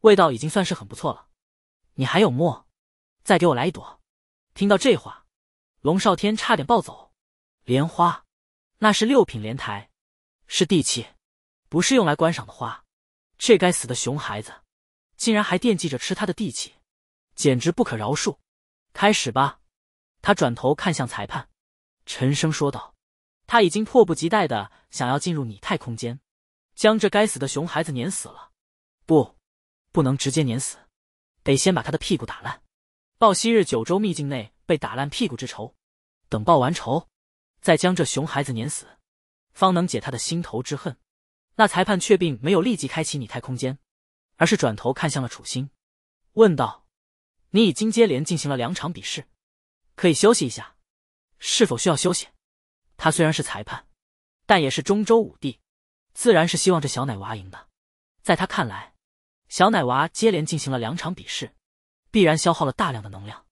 味道已经算是很不错了。你还有墨，再给我来一朵。”听到这话，龙少天差点暴走。莲花，那是六品莲台，是地气，不是用来观赏的花。这该死的熊孩子，竟然还惦记着吃他的地气，简直不可饶恕！开始吧。他转头看向裁判，沉声说道：“他已经迫不及待的想要进入拟态空间，将这该死的熊孩子碾死了。不，不能直接碾死，得先把他的屁股打烂，报昔日九州秘境内被打烂屁股之仇。等报完仇，再将这熊孩子碾死，方能解他的心头之恨。”那裁判却并没有立即开启拟态空间，而是转头看向了楚心，问道：“你已经接连进行了两场比试。”可以休息一下，是否需要休息？他虽然是裁判，但也是中州武帝，自然是希望这小奶娃赢的。在他看来，小奶娃接连进行了两场比试，必然消耗了大量的能量，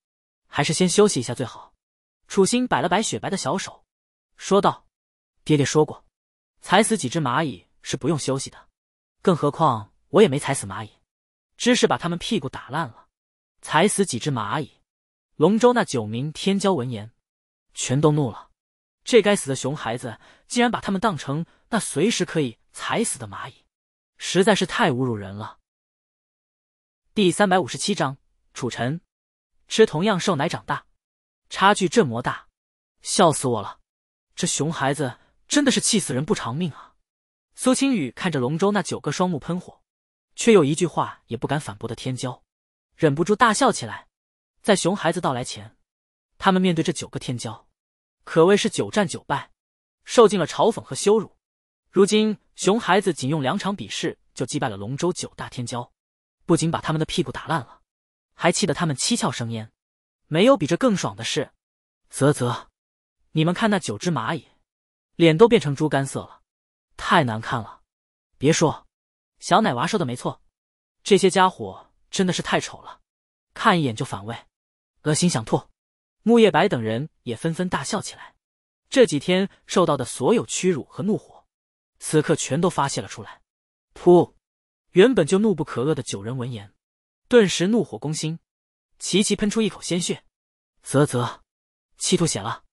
还是先休息一下最好。楚心摆了摆雪白的小手，说道：“爹爹说过，踩死几只蚂蚁是不用休息的，更何况我也没踩死蚂蚁，只是把他们屁股打烂了。踩死几只蚂蚁。”龙州那九名天骄闻言，全都怒了。这该死的熊孩子竟然把他们当成那随时可以踩死的蚂蚁，实在是太侮辱人了。第三百五十七章：楚尘吃同样兽奶长大，差距这么大，笑死我了！这熊孩子真的是气死人不偿命啊！苏青雨看着龙舟那九个双目喷火，却又一句话也不敢反驳的天骄，忍不住大笑起来。在熊孩子到来前，他们面对这九个天骄，可谓是九战九败，受尽了嘲讽和羞辱。如今，熊孩子仅用两场比试就击败了龙州九大天骄，不仅把他们的屁股打烂了，还气得他们七窍生烟。没有比这更爽的事。啧啧，你们看那九只蚂蚁，脸都变成猪肝色了，太难看了。别说，小奶娃说的没错，这些家伙真的是太丑了，看一眼就反胃。恶心，想吐。木叶白等人也纷纷大笑起来，这几天受到的所有屈辱和怒火，此刻全都发泄了出来。噗！原本就怒不可遏的九人闻言，顿时怒火攻心，齐齐喷出一口鲜血。啧啧，气吐血了，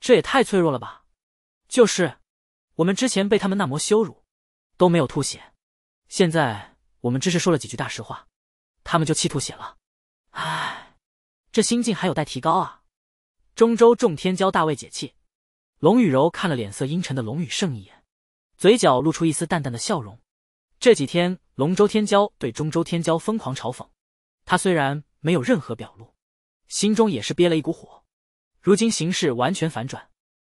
这也太脆弱了吧？就是，我们之前被他们那魔羞辱，都没有吐血，现在我们只是说了几句大实话，他们就气吐血了。唉。这心境还有待提高啊！中州众天骄大为解气。龙雨柔看了脸色阴沉的龙雨盛一眼，嘴角露出一丝淡淡的笑容。这几天龙州天骄对中州天骄疯狂嘲讽，他虽然没有任何表露，心中也是憋了一股火。如今形势完全反转，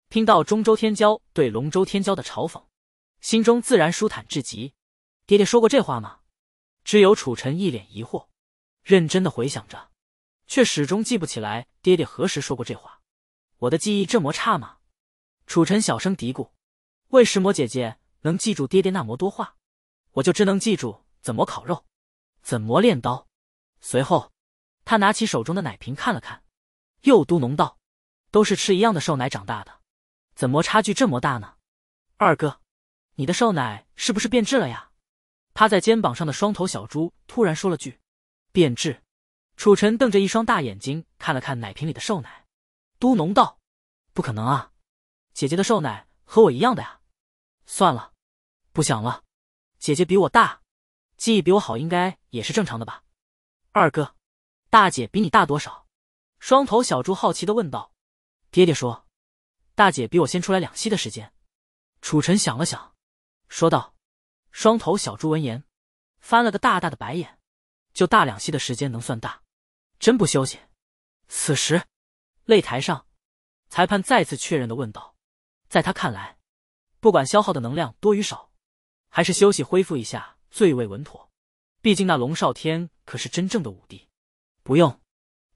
听到中州天骄对龙州天骄的嘲讽，心中自然舒坦至极。爹爹说过这话吗？只有楚臣一脸疑惑，认真的回想着。却始终记不起来爹爹何时说过这话，我的记忆这么差吗？楚尘小声嘀咕。为什魔姐姐能记住爹爹那么多话，我就只能记住怎么烤肉，怎么练刀。随后，他拿起手中的奶瓶看了看，又嘟哝道：“都是吃一样的兽奶长大的，怎么差距这么大呢？”二哥，你的兽奶是不是变质了呀？趴在肩膀上的双头小猪突然说了句：“变质。”楚尘瞪着一双大眼睛看了看奶瓶里的兽奶，嘟哝道：“不可能啊，姐姐的兽奶和我一样的呀。”算了，不想了。姐姐比我大，记忆比我好，应该也是正常的吧？二哥，大姐比你大多少？”双头小猪好奇的问道。“爹爹说，大姐比我先出来两息的时间。”楚尘想了想，说道。双头小猪闻言，翻了个大大的白眼：“就大两息的时间能算大？”真不休息。此时，擂台上，裁判再次确认的问道：“在他看来，不管消耗的能量多与少，还是休息恢复一下最为稳妥。毕竟那龙少天可是真正的武帝。”“不用，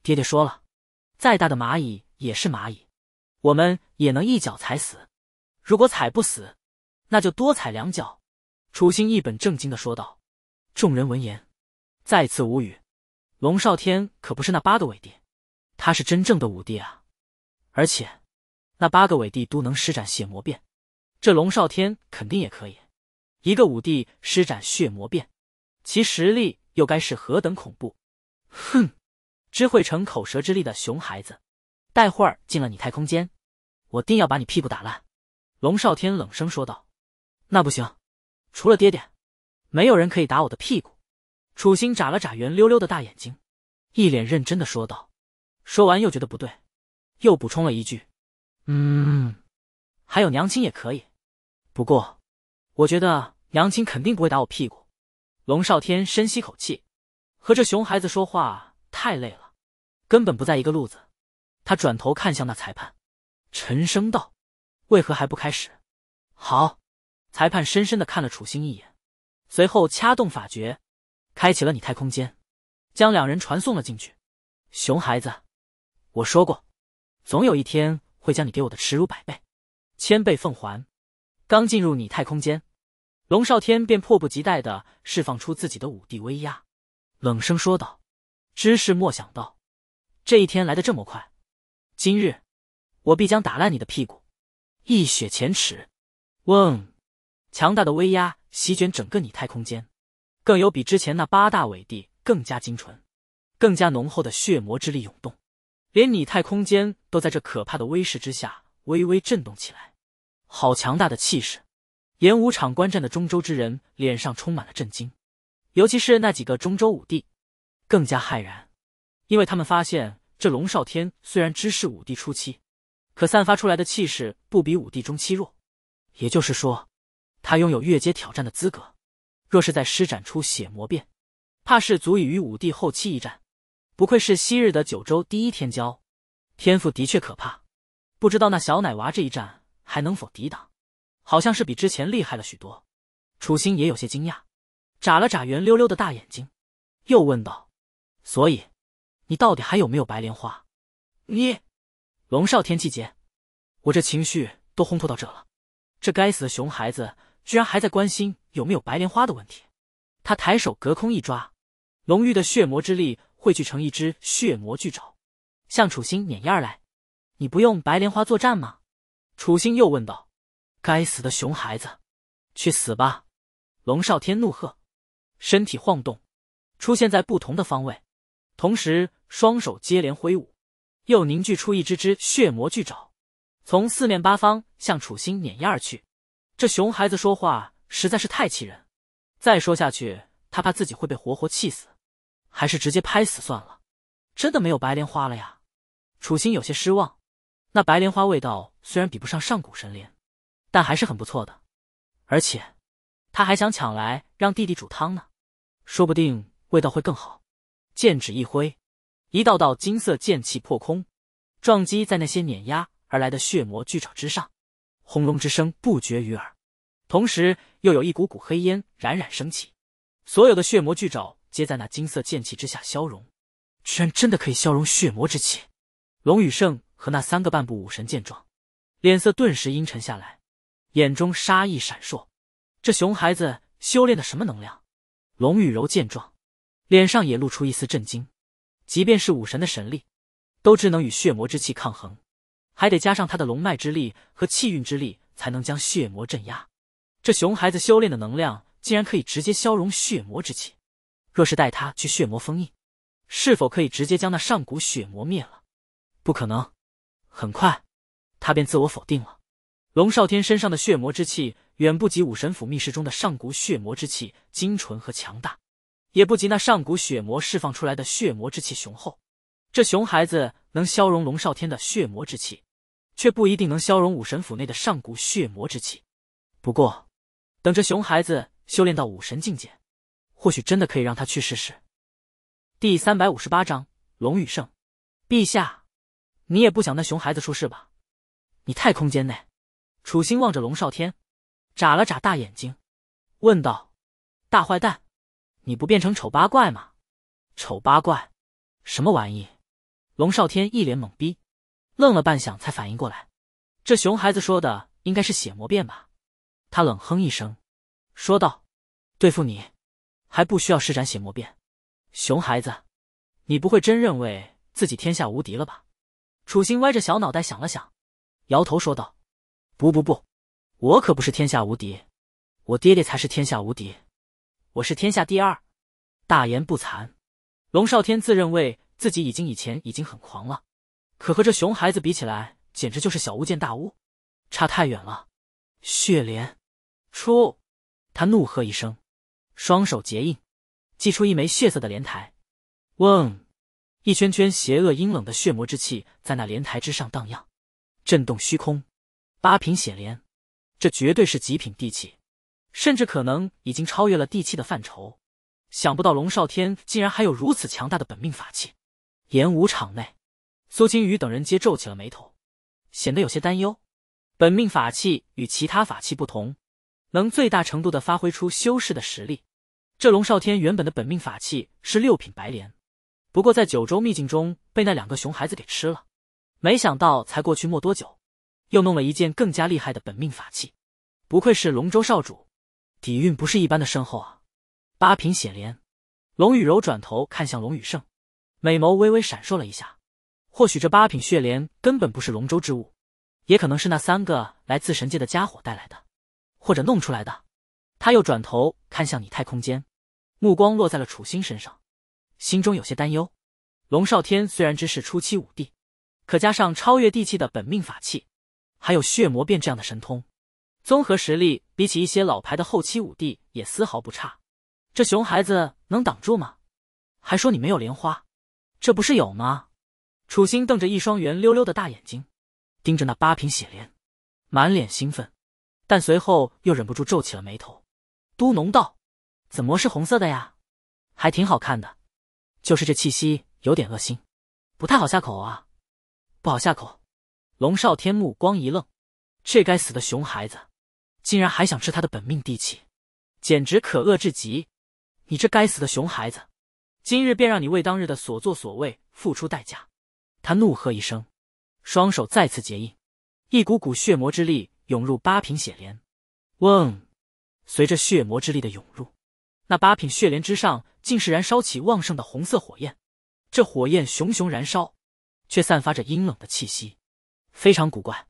爹爹说了，再大的蚂蚁也是蚂蚁，我们也能一脚踩死。如果踩不死，那就多踩两脚。”楚心一本正经的说道。众人闻言，再次无语。龙少天可不是那八个伪帝，他是真正的五帝啊！而且，那八个伪帝都能施展血魔变，这龙少天肯定也可以。一个武帝施展血魔变，其实力又该是何等恐怖？哼！只会逞口舌之力的熊孩子，待会儿进了你太空间，我定要把你屁股打烂！”龙少天冷声说道。“那不行，除了爹爹，没有人可以打我的屁股。”楚心眨了眨圆溜溜的大眼睛，一脸认真的说道。说完又觉得不对，又补充了一句：“嗯，还有娘亲也可以。”不过，我觉得娘亲肯定不会打我屁股。龙少天深吸口气，和这熊孩子说话太累了，根本不在一个路子。他转头看向那裁判，沉声道：“为何还不开始？”好，裁判深深的看了楚星一眼，随后掐动法诀。开启了拟态空间，将两人传送了进去。熊孩子，我说过，总有一天会将你给我的耻辱百倍、千倍奉还。刚进入拟态空间，龙少天便迫不及待的释放出自己的五帝威压，冷声说道：“知事莫想到，这一天来的这么快。今日，我必将打烂你的屁股，一雪前耻。”嗡，强大的威压席卷整个拟态空间。更有比之前那八大伪帝更加精纯、更加浓厚的血魔之力涌动，连拟态空间都在这可怕的威势之下微微震动起来。好强大的气势！演武场观战的中州之人脸上充满了震惊，尤其是那几个中州武帝，更加骇然，因为他们发现这龙少天虽然知是武帝初期，可散发出来的气势不比武帝中期弱，也就是说，他拥有越阶挑战的资格。若是在施展出血魔变，怕是足以与武帝后期一战。不愧是昔日的九州第一天骄，天赋的确可怕。不知道那小奶娃这一战还能否抵挡？好像是比之前厉害了许多。楚心也有些惊讶，眨了眨圆溜溜的大眼睛，又问道：“所以，你到底还有没有白莲花？”你，龙少天气节，我这情绪都烘托到这了，这该死的熊孩子居然还在关心。有没有白莲花的问题？他抬手隔空一抓，龙玉的血魔之力汇聚成一只血魔巨爪，向楚心碾压而来。你不用白莲花作战吗？楚心又问道。该死的熊孩子，去死吧！龙少天怒喝，身体晃动，出现在不同的方位，同时双手接连挥舞，又凝聚出一只只血魔巨爪，从四面八方向楚心碾压而去。这熊孩子说话。实在是太气人，再说下去，他怕自己会被活活气死，还是直接拍死算了。真的没有白莲花了呀？楚心有些失望。那白莲花味道虽然比不上上古神莲，但还是很不错的。而且，他还想抢来让弟弟煮汤呢，说不定味道会更好。剑指一挥，一道道金色剑气破空，撞击在那些碾压而来的血魔巨爪之上，轰隆之声不绝于耳。同时，又有一股股黑烟冉冉升起，所有的血魔巨爪皆在那金色剑气之下消融，居然真的可以消融血魔之气！龙宇胜和那三个半步武神见状，脸色顿时阴沉下来，眼中杀意闪烁。这熊孩子修炼的什么能量？龙宇柔见状，脸上也露出一丝震惊。即便是武神的神力，都只能与血魔之气抗衡，还得加上他的龙脉之力和气运之力，才能将血魔镇压。这熊孩子修炼的能量竟然可以直接消融血魔之气，若是带他去血魔封印，是否可以直接将那上古血魔灭了？不可能，很快，他便自我否定了。龙少天身上的血魔之气远不及武神府密室中的上古血魔之气精纯和强大，也不及那上古血魔释放出来的血魔之气雄厚。这熊孩子能消融龙少天的血魔之气，却不一定能消融武神府内的上古血魔之气。不过。等着熊孩子修炼到武神境界，或许真的可以让他去试试。第三百五十八章龙与圣，陛下，你也不想那熊孩子出事吧？你太空间内，楚心望着龙少天，眨了眨大眼睛，问道：“大坏蛋，你不变成丑八怪吗？”“丑八怪？什么玩意？”龙少天一脸懵逼，愣了半晌才反应过来，这熊孩子说的应该是血魔变吧。他冷哼一声，说道：“对付你，还不需要施展血魔变，熊孩子，你不会真认为自己天下无敌了吧？”楚心歪着小脑袋想了想，摇头说道：“不不不，我可不是天下无敌，我爹爹才是天下无敌，我是天下第二。”大言不惭，龙少天自认为自己已经以前已经很狂了，可和这熊孩子比起来，简直就是小巫见大巫，差太远了。血莲。出！他怒喝一声，双手结印，祭出一枚血色的莲台。嗡！一圈圈邪恶阴冷的血魔之气在那莲台之上荡漾，震动虚空。八品血莲，这绝对是极品地气，甚至可能已经超越了地气的范畴。想不到龙少天竟然还有如此强大的本命法器。演武场内，苏清雨等人皆皱起了眉头，显得有些担忧。本命法器与其他法器不同。能最大程度的发挥出修士的实力。这龙少天原本的本命法器是六品白莲，不过在九州秘境中被那两个熊孩子给吃了。没想到才过去没多久，又弄了一件更加厉害的本命法器。不愧是龙州少主，底蕴不是一般的深厚啊！八品血莲。龙雨柔转头看向龙雨圣，美眸微微闪烁了一下。或许这八品血莲根本不是龙州之物，也可能是那三个来自神界的家伙带来的。或者弄出来的，他又转头看向你太空间，目光落在了楚心身上，心中有些担忧。龙少天虽然只是初期武帝，可加上超越地气的本命法器，还有血魔变这样的神通，综合实力比起一些老牌的后期武帝也丝毫不差。这熊孩子能挡住吗？还说你没有莲花，这不是有吗？楚心瞪着一双圆溜溜的大眼睛，盯着那八瓶血莲，满脸兴奋。但随后又忍不住皱起了眉头，都农道：“怎么是红色的呀？还挺好看的，就是这气息有点恶心，不太好下口啊，不好下口。”龙少天目光一愣：“这该死的熊孩子，竟然还想吃他的本命地气，简直可恶至极！你这该死的熊孩子，今日便让你为当日的所作所为付出代价！”他怒喝一声，双手再次结印，一股股血魔之力。涌入八品血莲，嗡！随着血魔之力的涌入，那八品血莲之上竟是燃烧起旺盛的红色火焰。这火焰熊熊燃烧，却散发着阴冷的气息，非常古怪。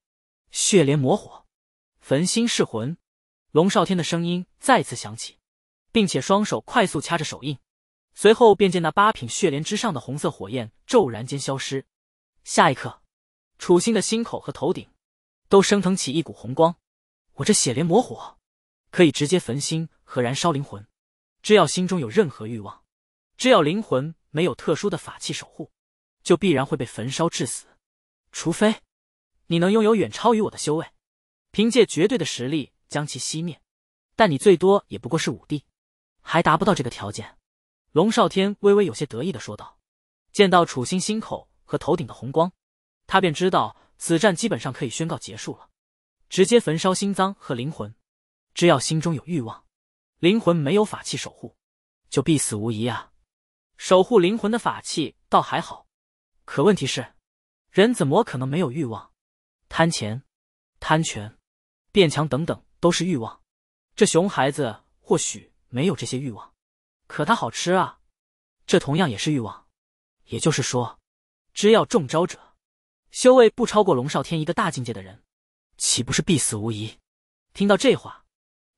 血莲魔火，焚心噬魂。龙少天的声音再次响起，并且双手快速掐着手印，随后便见那八品血莲之上的红色火焰骤然间消失。下一刻，楚心的心口和头顶。都升腾起一股红光，我这血莲魔火可以直接焚心和燃烧灵魂，只要心中有任何欲望，只要灵魂没有特殊的法器守护，就必然会被焚烧致死。除非，你能拥有远超于我的修为，凭借绝对的实力将其熄灭。但你最多也不过是五帝，还达不到这个条件。龙少天微微有些得意的说道，见到楚心心口和头顶的红光，他便知道。此战基本上可以宣告结束了，直接焚烧心脏和灵魂。只要心中有欲望，灵魂没有法器守护，就必死无疑啊！守护灵魂的法器倒还好，可问题是，人怎么可能没有欲望？贪钱、贪权、变强等等都是欲望。这熊孩子或许没有这些欲望，可他好吃啊，这同样也是欲望。也就是说，只要中招者。修为不超过龙少天一个大境界的人，岂不是必死无疑？听到这话，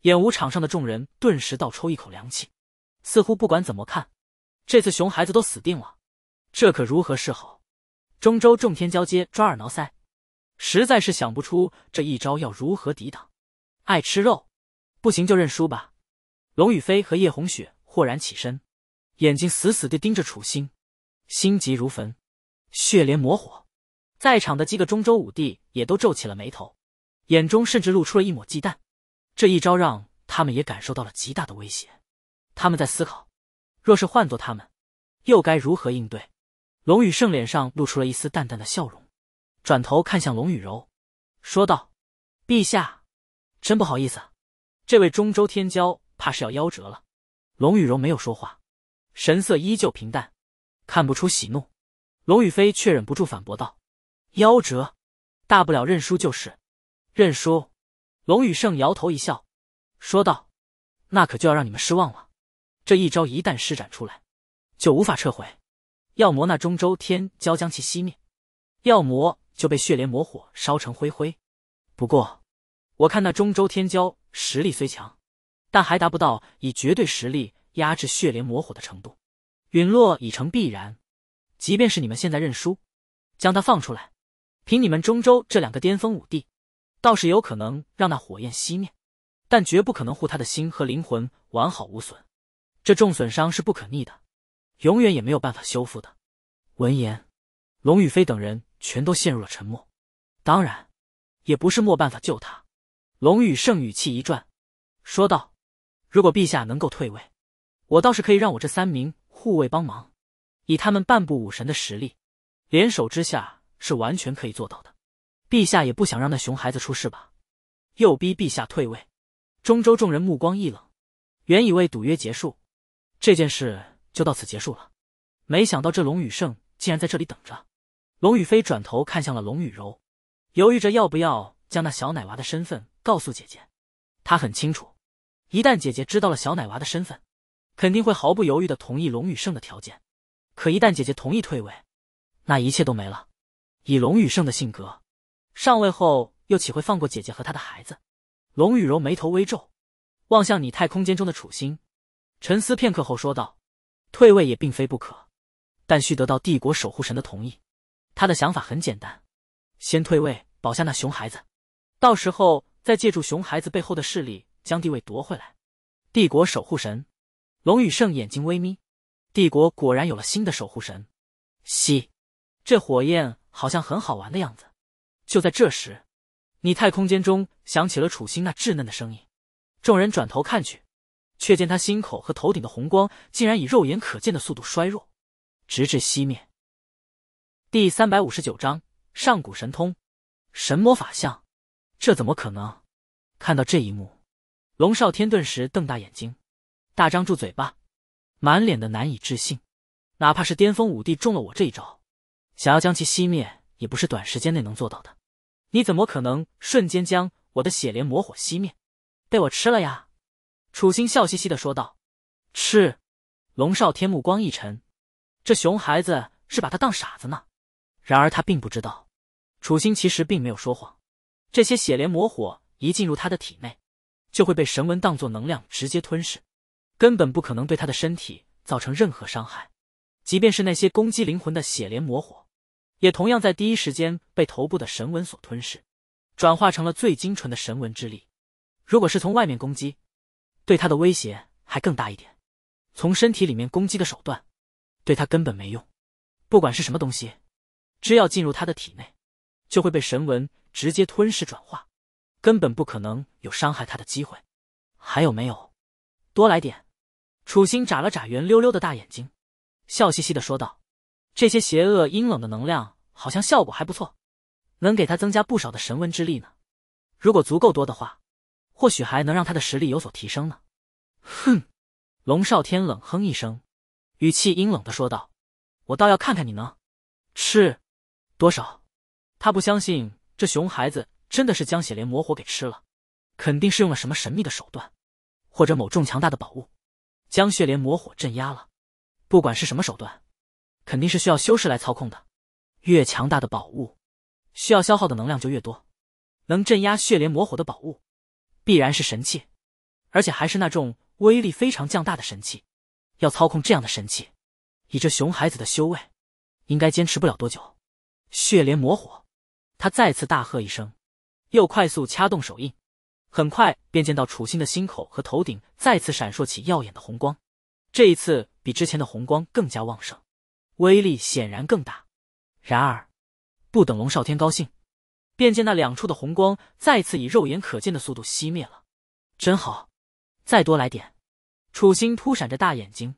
演武场上的众人顿时倒抽一口凉气，似乎不管怎么看，这次熊孩子都死定了。这可如何是好？中州众天交接，抓耳挠腮，实在是想不出这一招要如何抵挡。爱吃肉，不行就认输吧。龙雨飞和叶红雪豁然起身，眼睛死死地盯着楚心，心急如焚。血莲魔火。在场的几个中州武帝也都皱起了眉头，眼中甚至露出了一抹忌惮。这一招让他们也感受到了极大的威胁。他们在思考，若是换做他们，又该如何应对？龙宇胜脸上露出了一丝淡淡的笑容，转头看向龙羽柔，说道：“陛下，真不好意思，这位中州天骄怕是要夭折了。”龙羽柔没有说话，神色依旧平淡，看不出喜怒。龙宇飞却忍不住反驳道。夭折，大不了认输就是。认输，龙宇胜摇头一笑，说道：“那可就要让你们失望了。这一招一旦施展出来，就无法撤回。要魔那中州天骄将其熄灭，要魔就被血莲魔火烧成灰灰。不过，我看那中州天骄实力虽强，但还达不到以绝对实力压制血莲魔火的程度，陨落已成必然。即便是你们现在认输，将他放出来。”凭你们中州这两个巅峰武帝，倒是有可能让那火焰熄灭，但绝不可能护他的心和灵魂完好无损。这重损伤是不可逆的，永远也没有办法修复的。闻言，龙宇飞等人全都陷入了沉默。当然，也不是没办法救他。龙宇胜语气一转，说道：“如果陛下能够退位，我倒是可以让我这三名护卫帮忙，以他们半步武神的实力，联手之下。”是完全可以做到的，陛下也不想让那熊孩子出事吧？又逼陛下退位，中州众人目光一冷，原以为赌约结束，这件事就到此结束了，没想到这龙宇胜竟然在这里等着。龙宇飞转头看向了龙宇柔，犹豫着要不要将那小奶娃的身份告诉姐姐。他很清楚，一旦姐姐知道了小奶娃的身份，肯定会毫不犹豫的同意龙宇胜的条件。可一旦姐姐同意退位，那一切都没了。以龙羽胜的性格，上位后又岂会放过姐姐和他的孩子？龙雨柔眉头微皱，望向拟态空间中的楚心，沉思片刻后说道：“退位也并非不可，但需得到帝国守护神的同意。”他的想法很简单：先退位保下那熊孩子，到时候再借助熊孩子背后的势力将帝位夺回来。帝国守护神，龙羽胜眼睛微眯，帝国果然有了新的守护神。西，这火焰。好像很好玩的样子。就在这时，拟态空间中响起了楚心那稚嫩的声音。众人转头看去，却见他心口和头顶的红光竟然以肉眼可见的速度衰弱，直至熄灭。第三百五十九章上古神通，神魔法相，这怎么可能？看到这一幕，龙少天顿时瞪大眼睛，大张住嘴巴，满脸的难以置信。哪怕是巅峰武帝中了我这一招。想要将其熄灭，也不是短时间内能做到的。你怎么可能瞬间将我的血莲魔火熄灭？被我吃了呀！楚心笑嘻嘻的说道。吃！”龙少天目光一沉，这熊孩子是把他当傻子呢。然而他并不知道，楚心其实并没有说谎。这些血莲魔火一进入他的体内，就会被神纹当作能量直接吞噬，根本不可能对他的身体造成任何伤害。即便是那些攻击灵魂的血莲魔火。也同样在第一时间被头部的神纹所吞噬，转化成了最精纯的神纹之力。如果是从外面攻击，对他的威胁还更大一点；从身体里面攻击的手段，对他根本没用。不管是什么东西，只要进入他的体内，就会被神纹直接吞噬转化，根本不可能有伤害他的机会。还有没有？多来点！楚心眨了眨圆溜溜的大眼睛，笑嘻嘻的说道。这些邪恶阴冷的能量好像效果还不错，能给他增加不少的神文之力呢。如果足够多的话，或许还能让他的实力有所提升呢。哼！龙少天冷哼一声，语气阴冷的说道：“我倒要看看你呢，吃多少？”他不相信这熊孩子真的是将血莲魔火给吃了，肯定是用了什么神秘的手段，或者某种强大的宝物将血莲魔火镇压了。不管是什么手段。肯定是需要修士来操控的，越强大的宝物，需要消耗的能量就越多。能镇压血莲魔火的宝物，必然是神器，而且还是那种威力非常强大的神器。要操控这样的神器，以这熊孩子的修为，应该坚持不了多久。血莲魔火，他再次大喝一声，又快速掐动手印，很快便见到楚心的心口和头顶再次闪烁起耀眼的红光，这一次比之前的红光更加旺盛。威力显然更大，然而，不等龙少天高兴，便见那两处的红光再次以肉眼可见的速度熄灭了。真好，再多来点！楚心突闪着大眼睛，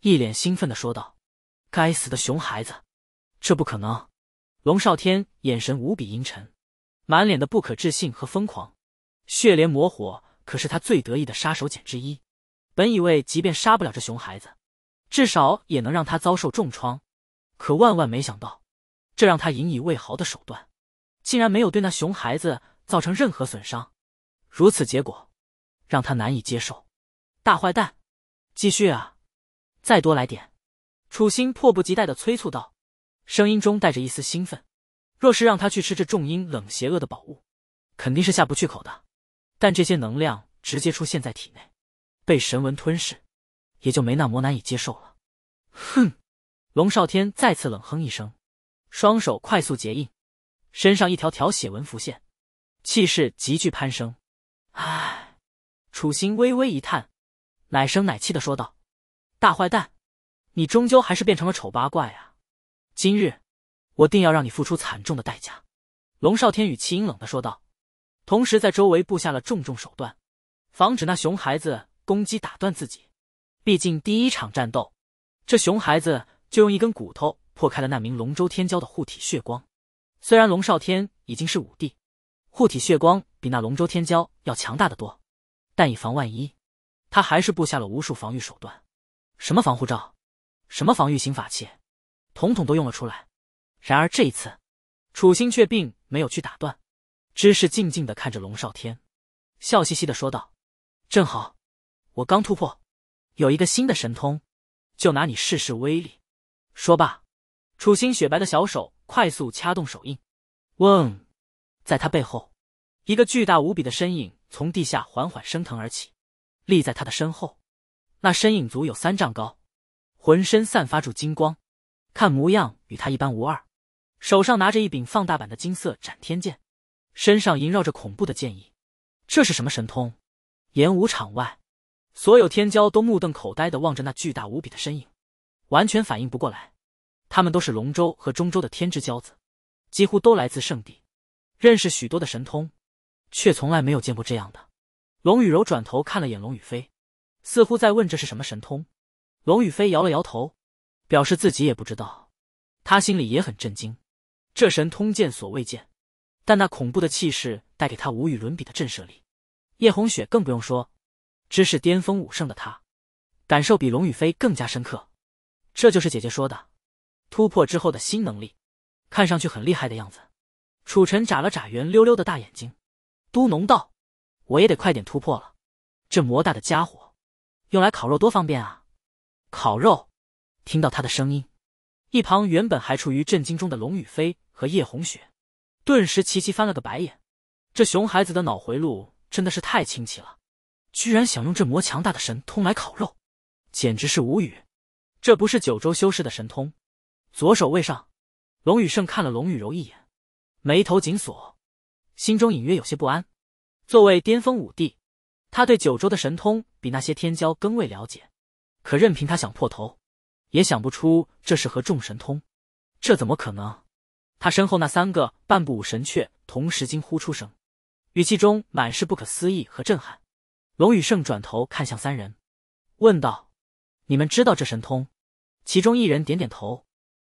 一脸兴奋的说道：“该死的熊孩子，这不可能！”龙少天眼神无比阴沉，满脸的不可置信和疯狂。血莲魔火可是他最得意的杀手锏之一，本以为即便杀不了这熊孩子。至少也能让他遭受重创，可万万没想到，这让他引以为豪的手段，竟然没有对那熊孩子造成任何损伤。如此结果，让他难以接受。大坏蛋，继续啊，再多来点！楚心迫不及待的催促道，声音中带着一丝兴奋。若是让他去吃这重阴冷邪恶的宝物，肯定是下不去口的。但这些能量直接出现在体内，被神纹吞噬。也就没那么难以接受了。哼！龙少天再次冷哼一声，双手快速结印，身上一条条血纹浮现，气势急剧攀升。唉，楚心微微一叹，奶声奶气的说道：“大坏蛋，你终究还是变成了丑八怪啊！今日，我定要让你付出惨重的代价。”龙少天语气阴冷的说道，同时在周围布下了重重手段，防止那熊孩子攻击打断自己。毕竟第一场战斗，这熊孩子就用一根骨头破开了那名龙舟天骄的护体血光。虽然龙少天已经是武帝，护体血光比那龙舟天骄要强大的多，但以防万一，他还是布下了无数防御手段，什么防护罩，什么防御型法器，统统都用了出来。然而这一次，楚心却并没有去打断，只是静静的看着龙少天，笑嘻嘻的说道：“正好，我刚突破。”有一个新的神通，就拿你试试威力。说罢，楚心雪白的小手快速掐动手印，嗡，在他背后，一个巨大无比的身影从地下缓缓升腾而起，立在他的身后。那身影足有三丈高，浑身散发出金光，看模样与他一般无二，手上拿着一柄放大版的金色斩天剑，身上萦绕着恐怖的剑意。这是什么神通？演武场外。所有天骄都目瞪口呆的望着那巨大无比的身影，完全反应不过来。他们都是龙州和中州的天之骄子，几乎都来自圣地，认识许多的神通，却从来没有见过这样的。龙雨柔转头看了眼龙雨飞，似乎在问这是什么神通。龙雨飞摇了摇头，表示自己也不知道。他心里也很震惊，这神通见所未见，但那恐怖的气势带给他无与伦比的震慑力。叶红雪更不用说。知识巅峰武圣的他，感受比龙宇飞更加深刻。这就是姐姐说的，突破之后的新能力，看上去很厉害的样子。楚尘眨了眨圆溜溜的大眼睛，嘟哝道：“我也得快点突破了。这魔大的家伙，用来烤肉多方便啊！”烤肉。听到他的声音，一旁原本还处于震惊中的龙宇飞和叶红雪，顿时齐齐翻了个白眼。这熊孩子的脑回路真的是太清奇了。居然想用这魔强大的神通来烤肉，简直是无语！这不是九州修士的神通。左手位上，龙羽盛看了龙羽柔一眼，眉头紧锁，心中隐约有些不安。作为巅峰武帝，他对九州的神通比那些天骄更为了解。可任凭他想破头，也想不出这是何种神通。这怎么可能？他身后那三个半步武神却同时惊呼出声，语气中满是不可思议和震撼。龙宇胜转头看向三人，问道：“你们知道这神通？”其中一人点点头，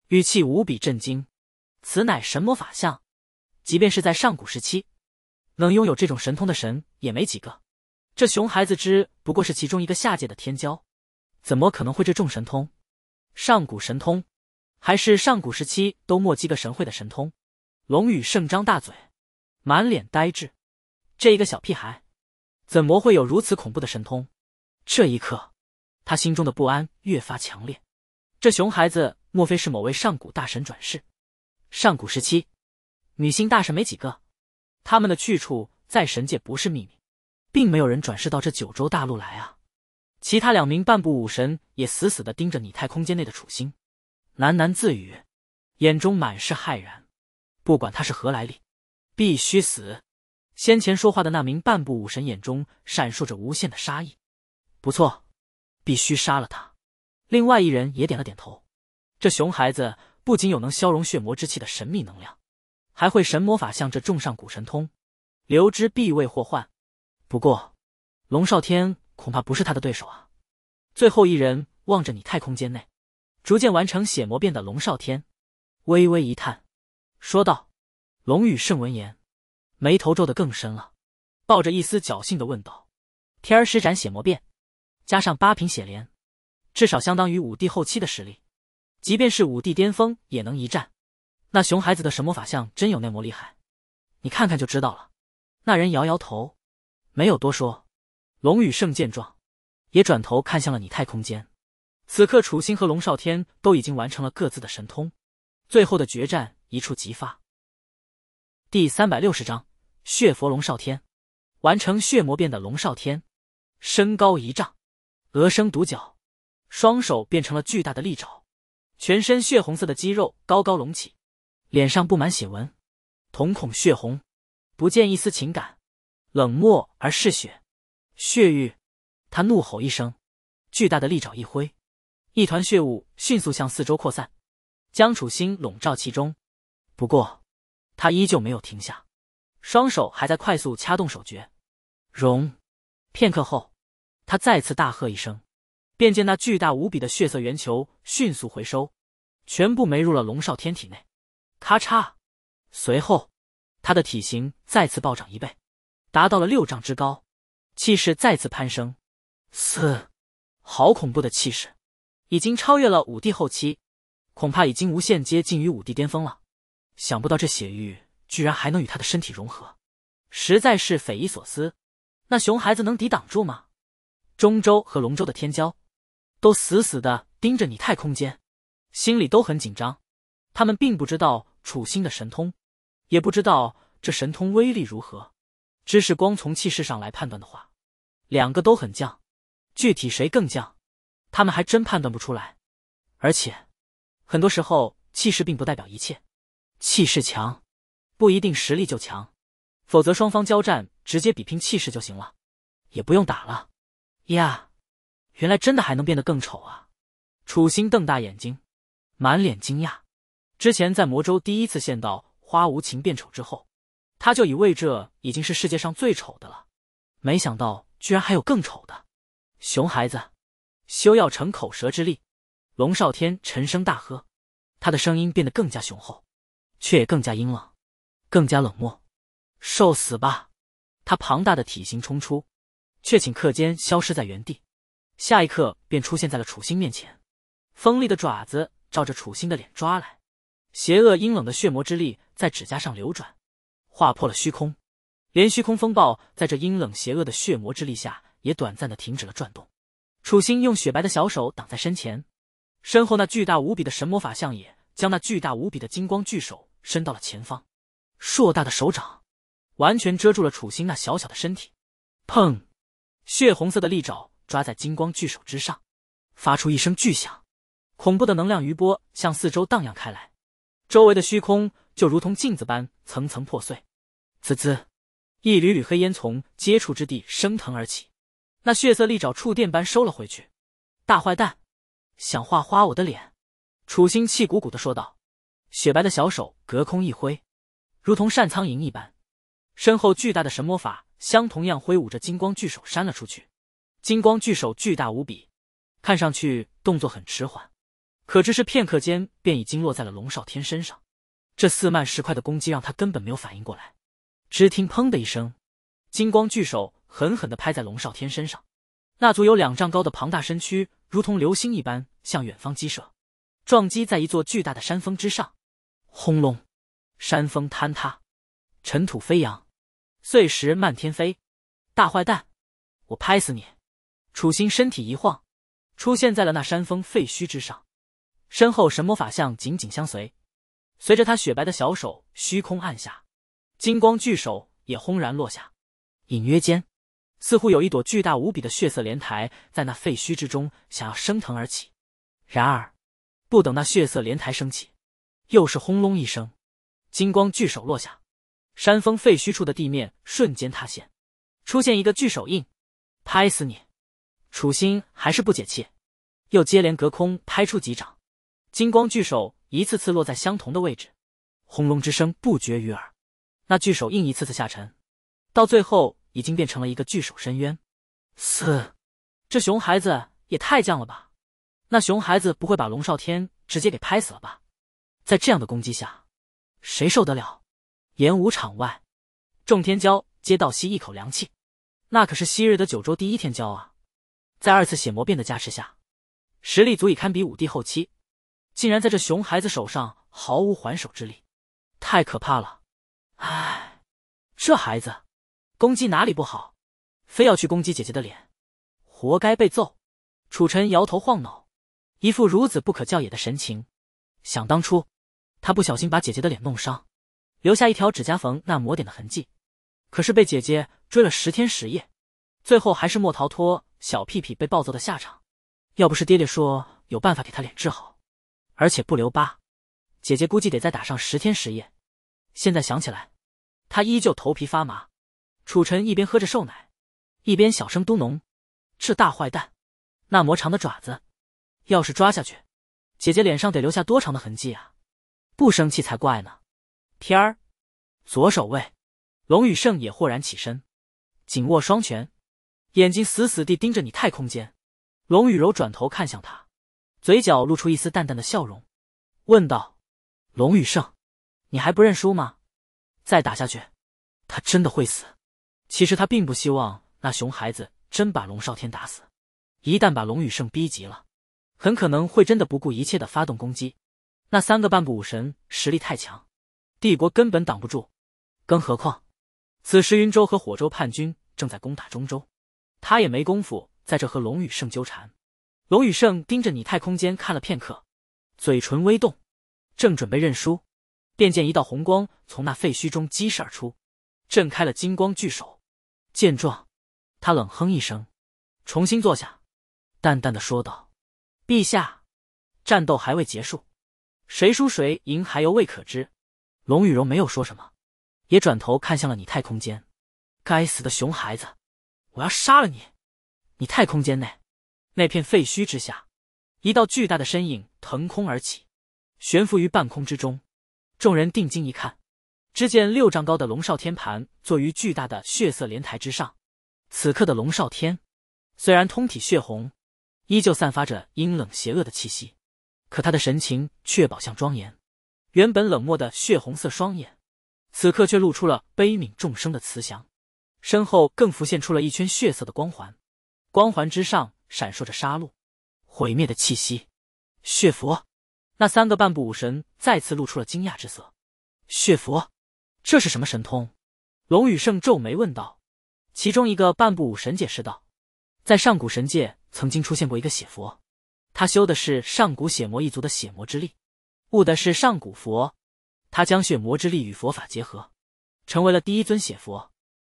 语气无比震惊：“此乃神魔法相，即便是在上古时期，能拥有这种神通的神也没几个。这熊孩子之不过是其中一个下界的天骄，怎么可能会这种神通？上古神通，还是上古时期都莫几个神会的神通？”龙宇胜张大嘴，满脸呆滞：“这一个小屁孩！”怎么会有如此恐怖的神通？这一刻，他心中的不安越发强烈。这熊孩子莫非是某位上古大神转世？上古时期，女性大神没几个，他们的去处在神界不是秘密，并没有人转世到这九州大陆来啊！其他两名半步武神也死死的盯着拟态空间内的楚心，喃喃自语，眼中满是骇然。不管他是何来历，必须死！先前说话的那名半步武神眼中闪烁着无限的杀意，不错，必须杀了他。另外一人也点了点头。这熊孩子不仅有能消融血魔之气的神秘能量，还会神魔法向这众上古神通，留之必为祸患。不过，龙少天恐怕不是他的对手啊。最后一人望着你太空间内，逐渐完成血魔变的龙少天，微微一叹，说道：“龙宇圣闻言。”眉头皱得更深了，抱着一丝侥幸的问道：“天儿施展血魔变，加上八品血莲，至少相当于五帝后期的实力，即便是五帝巅峰也能一战。那熊孩子的神魔法相真有那么厉害？你看看就知道了。”那人摇摇头，没有多说。龙宇胜见状，也转头看向了拟态空间。此刻，楚心和龙少天都已经完成了各自的神通，最后的决战一触即发。第三百六十章。血佛龙少天，完成血魔变的龙少天，身高一丈，额生独角，双手变成了巨大的利爪，全身血红色的肌肉高高隆起，脸上布满血纹，瞳孔血红，不见一丝情感，冷漠而嗜血。血玉，他怒吼一声，巨大的利爪一挥，一团血雾迅速向四周扩散，将楚心笼罩其中。不过，他依旧没有停下。双手还在快速掐动手诀，融，片刻后，他再次大喝一声，便见那巨大无比的血色圆球迅速回收，全部没入了龙少天体内。咔嚓！随后，他的体型再次暴涨一倍，达到了六丈之高，气势再次攀升。四，好恐怖的气势，已经超越了武帝后期，恐怕已经无限接近于武帝巅峰了。想不到这血玉。居然还能与他的身体融合，实在是匪夷所思。那熊孩子能抵挡住吗？中州和龙州的天骄都死死的盯着你太空间，心里都很紧张。他们并不知道楚心的神通，也不知道这神通威力如何。只是光从气势上来判断的话，两个都很犟。具体谁更犟，他们还真判断不出来。而且，很多时候气势并不代表一切，气势强。不一定实力就强，否则双方交战直接比拼气势就行了，也不用打了。呀，原来真的还能变得更丑啊！楚心瞪大眼睛，满脸惊讶。之前在魔州第一次见到花无情变丑之后，他就以为这已经是世界上最丑的了，没想到居然还有更丑的。熊孩子，休要逞口舌之力！龙少天沉声大喝，他的声音变得更加雄厚，却也更加阴冷。更加冷漠，受死吧！他庞大的体型冲出，却顷刻间消失在原地，下一刻便出现在了楚心面前。锋利的爪子照着楚心的脸抓来，邪恶阴冷的血魔之力在指甲上流转，划破了虚空，连虚空风暴在这阴冷邪恶的血魔之力下也短暂的停止了转动。楚心用雪白的小手挡在身前，身后那巨大无比的神魔法像也将那巨大无比的金光巨手伸到了前方。硕大的手掌完全遮住了楚心那小小的身体，砰！血红色的利爪抓在金光巨手之上，发出一声巨响，恐怖的能量余波向四周荡漾开来，周围的虚空就如同镜子般层层破碎。滋滋，一缕缕黑烟从接触之地升腾而起，那血色利爪触电般收了回去。大坏蛋，想画花我的脸？楚心气鼓鼓的说道，雪白的小手隔空一挥。如同扇苍蝇一般，身后巨大的神魔法箱同样挥舞着金光巨手扇了出去。金光巨手巨大无比，看上去动作很迟缓，可只是片刻间便已经落在了龙少天身上。这四慢十快的攻击让他根本没有反应过来。只听“砰”的一声，金光巨手狠狠的拍在龙少天身上，那足有两丈高的庞大身躯如同流星一般向远方击射，撞击在一座巨大的山峰之上，轰隆。山峰坍塌，尘土飞扬，碎石漫天飞。大坏蛋，我拍死你！楚心身体一晃，出现在了那山峰废墟之上，身后神魔法像紧紧相随。随着他雪白的小手虚空按下，金光巨手也轰然落下。隐约间，似乎有一朵巨大无比的血色莲台在那废墟之中想要升腾而起。然而，不等那血色莲台升起，又是轰隆一声。金光巨手落下，山峰废墟处的地面瞬间塌陷，出现一个巨手印，拍死你！楚心还是不解气，又接连隔空拍出几掌，金光巨手一次次落在相同的位置，轰隆之声不绝于耳，那巨手印一次次下沉，到最后已经变成了一个巨手深渊。嘶！这熊孩子也太犟了吧！那熊孩子不会把龙少天直接给拍死了吧？在这样的攻击下。谁受得了？演武场外，众天骄皆倒吸一口凉气。那可是昔日的九州第一天骄啊，在二次血魔变的加持下，实力足以堪比武帝后期，竟然在这熊孩子手上毫无还手之力，太可怕了！唉，这孩子，攻击哪里不好，非要去攻击姐姐的脸，活该被揍！楚尘摇头晃脑，一副孺子不可教也的神情。想当初。他不小心把姐姐的脸弄伤，留下一条指甲缝那磨点的痕迹，可是被姐姐追了十天十夜，最后还是没逃脱小屁屁被暴揍的下场。要不是爹爹说有办法给他脸治好，而且不留疤，姐姐估计得再打上十天十夜。现在想起来，他依旧头皮发麻。楚尘一边喝着瘦奶，一边小声嘟哝：“这大坏蛋，那磨长的爪子，要是抓下去，姐姐脸上得留下多长的痕迹啊？”不生气才怪呢！天儿，左手位，龙宇胜也豁然起身，紧握双拳，眼睛死死地盯着你太空间。龙宇柔转头看向他，嘴角露出一丝淡淡的笑容，问道：“龙宇胜，你还不认输吗？再打下去，他真的会死。其实他并不希望那熊孩子真把龙少天打死，一旦把龙宇胜逼急了，很可能会真的不顾一切的发动攻击。”那三个半步武神实力太强，帝国根本挡不住。更何况，此时云州和火州叛军正在攻打中州，他也没工夫在这和龙宇胜纠缠。龙宇胜盯着拟态空间看了片刻，嘴唇微动，正准备认输，便见一道红光从那废墟中激射而出，震开了金光巨手。见状，他冷哼一声，重新坐下，淡淡的说道：“陛下，战斗还未结束。”谁输谁赢还犹未可知，龙雨柔没有说什么，也转头看向了你太空间。该死的熊孩子，我要杀了你！你太空间内，那片废墟之下，一道巨大的身影腾空而起，悬浮于半空之中。众人定睛一看，只见六丈高的龙少天盘坐于巨大的血色莲台之上。此刻的龙少天，虽然通体血红，依旧散发着阴冷邪恶的气息。可他的神情却宝向庄严，原本冷漠的血红色双眼，此刻却露出了悲悯众生的慈祥，身后更浮现出了一圈血色的光环，光环之上闪烁着杀戮、毁灭的气息。血佛，那三个半步武神再次露出了惊讶之色。血佛，这是什么神通？龙宇胜皱眉问道。其中一个半步武神解释道：“在上古神界曾经出现过一个血佛。”他修的是上古血魔一族的血魔之力，悟的是上古佛，他将血魔之力与佛法结合，成为了第一尊血佛，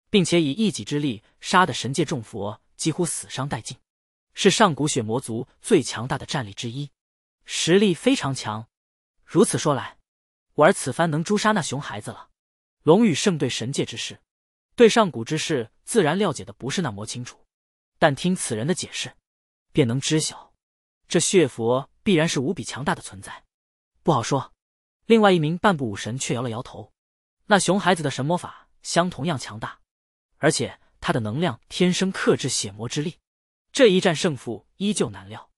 并且以一己之力杀的神界众佛几乎死伤殆尽，是上古血魔族最强大的战力之一，实力非常强。如此说来，我儿此番能诛杀那熊孩子了。龙宇圣对神界之事，对上古之事自然了解的不是那么清楚，但听此人的解释，便能知晓。这血佛必然是无比强大的存在，不好说。另外一名半步武神却摇了摇头，那熊孩子的神魔法相同样强大，而且他的能量天生克制血魔之力，这一战胜负依旧难料。